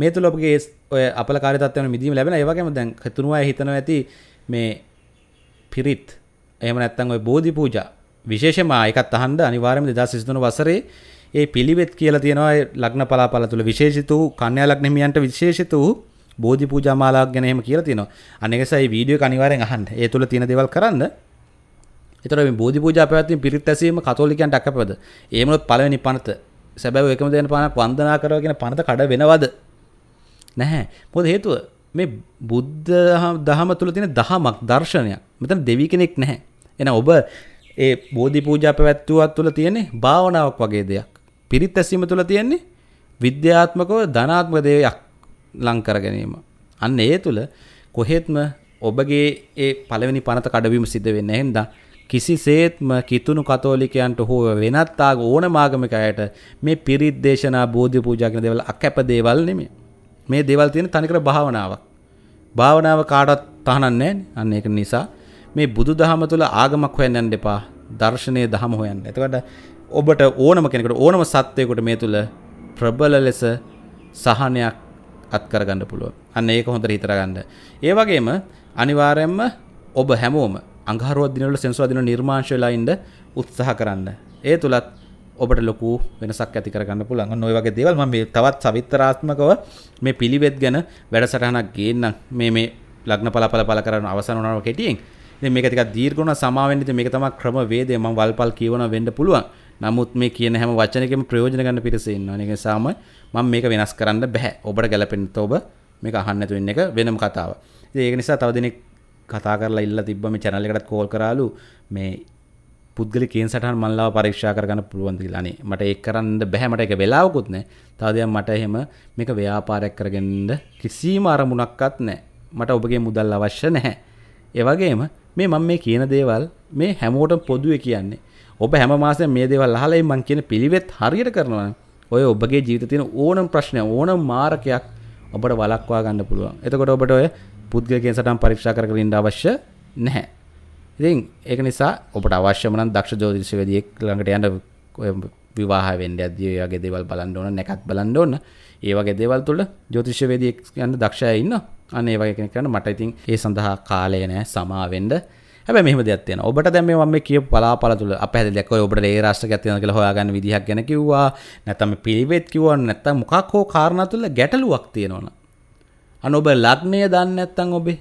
මේ තුල ඔබගේ ඔය අපලකාරී තත්ත්වයන් මිදීම ලැබෙන. ඒ වගේම දැන් තුනුවා හිතනවා ඇති මේ පිරිත් එහෙම නැත්නම් ওই බෝධි පූජා විශේෂම ඒකත් අහන්න අනිවාර්යයෙන්ම 2023 වසරේ ඒ පිළිවෙත් කියලා තියෙනවා ලග්න පලාපල තුල විශේෂිත වූ කන්‍යා ලග්න හිමියන්ට විශේෂිත වූ බෝධි පූජා මාලාවක් ගැන එහෙම කියලා තියෙනවා. අන්න ඒකසයි මේ වීඩියෝ එක අනිවාර්යෙන් අහන්න. ඒ තුල තියෙන දේවල් කරන්න. ඒතර මේ බෝධි පූජා පැවැත්වීම පිරිත් ඇසීම කතෝලිකයන්ට අකපද. ඒමනොත් පළවෙනි පනත සැබෑව එකම දෙන පනක් වන්දනා කරව කියන පනත කඩ වෙනවද? නැහැ. මොකද හේතුව මේ බුද්ධ දහම තුල තියෙන දහමක් දර්ශනයක්. මෙතන දෙවි කෙනෙක් නැහැ. එහෙනම් ඔබ ඒ බෝධි පූජා පැවැත්වුවත් තුල තියෙන්නේ භාවනාවක් වගේ දෙයක්. පිරිත් ඇසීම තුළ තියෙන්නේ විද්‍යාත්මකව ධනාත්මක දේයක් ලං කර ගැනීම. අන්න ඒ තුළ කොහෙත්ම ඔබගේ ඒ පළවෙනි පනත කඩවීම සිද්ධ වෙන්නේ නැහැ. එහෙනම් කිසිසේත්ම කිතුණු කතෝලිකයන්ට හෝ වෙනත් ආග ඕන මාගමික අයට මේ පිරිත් දේශනා බෝධි පූජා කියන දේවල් අකැප දේවල් නෙමෙයි. මේ දේවල් තියෙන තනිකර භාවනාවක්. භාවනාව කාටවත් තහනම් නැහැ. අන්න ඒක නිසා මේ බුදුදහම තුළ ආගමක් හොයන්න යන්න එපා. දර්ශනීය දහම හොයන්න. එතකොට ඔබට ඕනම කෙනෙකට ඕනම සත්වයකුට මේ තුළ ප්‍රබල ලෙස සහනයක් අත්කරගන්න පුළුව අන්න ඒක හොඳට හිතරගන්න. ඒ වගේම අනිවාරයෙන්ම ඔබ හැමෝම අංගහරුව දිනවල සෙන්සුවදින නිර්මාංශවෙලායින්ඩ උත්සාහ කරන්න. ඒ තුළත් ඔබට ලොකු වෙනසක් ඇති කරගන්න පුළුවන් නොය වගේ දේවල් ම මේ තවත් සවිත්තරාත්මකව මේ පිළිවෙත් ගැන වැඩසටහනක් ගේන්නම් මේ මේ ලග්න පලපල පල කරන අවසන වනාව කෙටියෙන් මේක තික දීර්ගුණ සමාවෙන්ට මේක තම ක්‍රම වේදේ ම වල්පල් කියවන වෙන්න පුළුවන් නමුත් මේ කියන හැම වචනකම ප්‍රයෝජන ගන්න පිරිස ඉන්නවා. ඒ නිසාම මම මේක වෙනස් කරන්න බෑ. ඔබට ගැළපෙන්න ඔබ මේක අහන්න නැතු වෙන එක වෙනම කතාවක්. ඉතින් ඒක නිසා තව දිනෙක කතා කරලා ඉල්ලලා තිබ්බ මේ channel එකටත් call කරාලු මේ පුද්ගලිකයෙන් සටහන් මල්ලාව පරීක්ෂා කරගන්න පුළුවන් කියලා නේ. මට ඒක කරන්න බැහැ මට ඒක වෙලාවකුත් නැහැ. තව දෙයක් මට එහෙම මේක ව්‍යාපාරයක් කරගෙනද කිසිම අරමුණක්වත් නැහැ. මට ඔබගේ මුදල් අවශ්‍ය නැහැ. ඒ වගේම මේ මම මේ කියන දේවල් මේ හැමෝටම පොදුවේ කියන්නේ. ඔබ හැම මාසෙම මේ දේවල් අහලා මං කියන පිළිවෙත් හරියට කරනවා ඔය ඔබගේ ජීවිතේ තියෙන ඕනම ප්‍රශ්නය ඕනම මාරකයක් ඔබට වළක්වා ගන්න පුළුවන්. එතකොට ඔබට ඔය පුද්ගලකෙන් සටන් පරීක්ෂා කර කර ඉන්න අවශ්‍ය නැහැ. ඉතින් ඒක නිසා ඔබට අවශ්‍යම නම් දක්ෂ ජ්‍යොතිෂවේදියෙක් ළඟට යන්න ඔය විවාහ වෙන්න යද්දී ඔය වගේ දේවල් බලන්න ඕන, නැකත් බලන්න ඕන. ඒ වගේ දේවල් තුල ජ්‍යොතිෂවේදියෙක් යන්න දක්ෂය ඉන්න. අන්න ඒ වගේ කෙනෙක් කරන්න මට ඉතින් ඒ සඳහා කාලය නැහැ සමා වෙන්න. හැබ මෙම දත්යන ඔබට දැම ම කිය පලාපල තුළ අපහ දෙක ඔබට ඒ රාශ්ක ඇතිනක හොයාගන්න විදිහක් ගැන කිවවා නැතම පිරිවෙත් කිවන් නැත්ත මොකක්හෝ කාරණ තුළ ගැටලුවක් තියෙනවන. අන ඔබ ලක්නය දන්න ඇත්තන් ඔබේ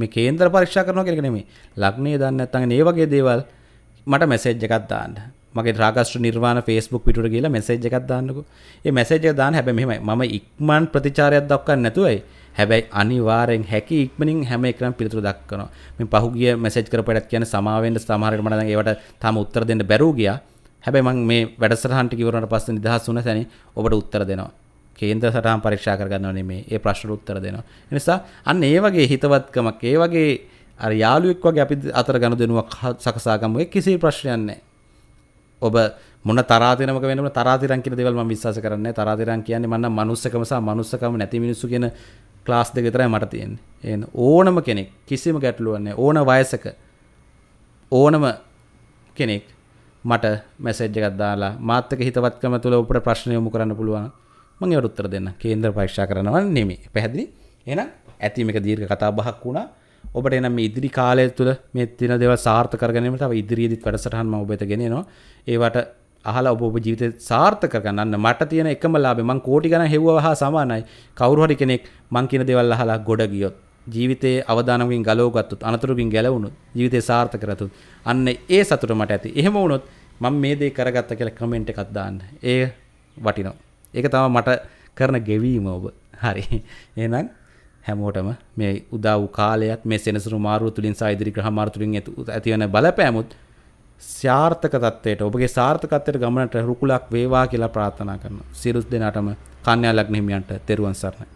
මේ කේන්ද්‍ර පරික්ෂ කරන කෙනෙනෙමේ ලක්නේ දන්න ඇත්තන් ඒවගේ දේවල් මට මැසේජ් එකත් දාන්න මගේ රාගස්ට නිර්වාණ ෆස්බුක් පිට කියලා මැසේජ් එකත් දාන්නක ඒ මැසේජ දාන්න හැබැ මෙම ම ඉක්මන් ප්‍රතිචාරයක් දක්කන්න නැතුවයි හැබැයි අනිවාරෙන් හැකි ඉක්මනින් හැම එකරම් පිළිතුර දක්වනවා මේ පහුගිය මැසේජ් කරපටත් කියන සමාවෙන්ට සමහරට මට දැන් ඒවට තාම උත්තර දෙන්න බැරුව ගියා හැබැයි මම මේ වැඩසටහනට කිවරනට පස්සේ නිදහස් වුණ සැනින් ඔබට උත්තර දෙනවා කේන්ද්‍ර සටහන් පරීක්ෂා කරගන්නවා නෙමේ ඒ ප්‍රශ්නට උත්තර දෙනවා ඒ නිසා අන්න ඒ වගේ හිතවත්කමක් ඒ වගේ අර යාළුවෙක් වගේ අපි අතර ගනුදෙනුවක් සකසා ගමු කිසි ප්‍රශ්නයක් නැහැ ඔබ මොන තරාතිරමක වෙනම තරාතිරම් කියන දේවල් මම විශ්වාස කරන්නේ තරාතිරම් කියන්නේ මන්නම් මනුස්සකම සහ මනුස්සකම නැති මිනිස්සු කියන ක්ලාස් දෙක විතරයි මට තියෙන්නේ. එහෙනම් ඕනම කෙනෙක් කිසිම ගැටලුවක් නැහැ. ඕන වයසක ඕනම කෙනෙක් මට මැසේජ් එකක් දාලා මාත් එක්ක හිතවත්කම තුළ උඩට ප්‍රශ්න යොමු කරන්න පුළුවන්. මම ඒවට උත්තර දෙන්න. කේන්ද්‍ර පරීක්ෂා කරනවා නෙමෙයි. පැහැදිලි? එහෙනම් ඇති මේක දීර්ඝ කතා බහක් වුණා. ඔබට එනම් මේ ඉදිරි කාලය තුළ මේ තියෙන දේවල් සාර්ථක කරගැනීමට තව ඉදිරියේදීත් වැඩසටහන් මම ඔබ වෙත ගෙනෙනවා. ඒවට අහලා ඔබ ඔබ ජීවිතය සාර්ථක කරගන්න මට තියෙන එකම ලාභය මං කෝටි ගණන් හෙව්වා හා සමානයි කවුරු හරි කෙනෙක් මං කියන දේවල් අහලා ගොඩ ගියොත් ජීවිතයේ අවදානමකින් ගලව ගත්තොත් අනතුරුකින් ගැලවුණොත් ජීවිතේ සාර්ථක කරගත්තොත් අන්න ඒ සතුට මට ඇති. එහෙම වුණොත් මම මේ දේ කරගත්තා කියලා කමෙන්ට් එකක් දාන්න. ඒ වටිනවා. ඒක තමයි මට කරන ගෙවීම ඔබ. හරි. එහෙනම් හැමෝටම මේ උදා වූ කාලයත් මේ සෙනසුරු මාරුව තුලින් සායිදිරි ග්‍රහ මාරුව තුලින් ඇති වෙන බලපෑමුත් සාර්ථක තත්වයට ඔබගේ සාර්ථකත්වයට ගමනට රුකුලක් වේවා කියලා ප්‍රාර්ථනා කරනවා. සිරුස් දෙනාටම කන්‍යා ලග්න හිමියන්ට තෙරුවන් සරණයි.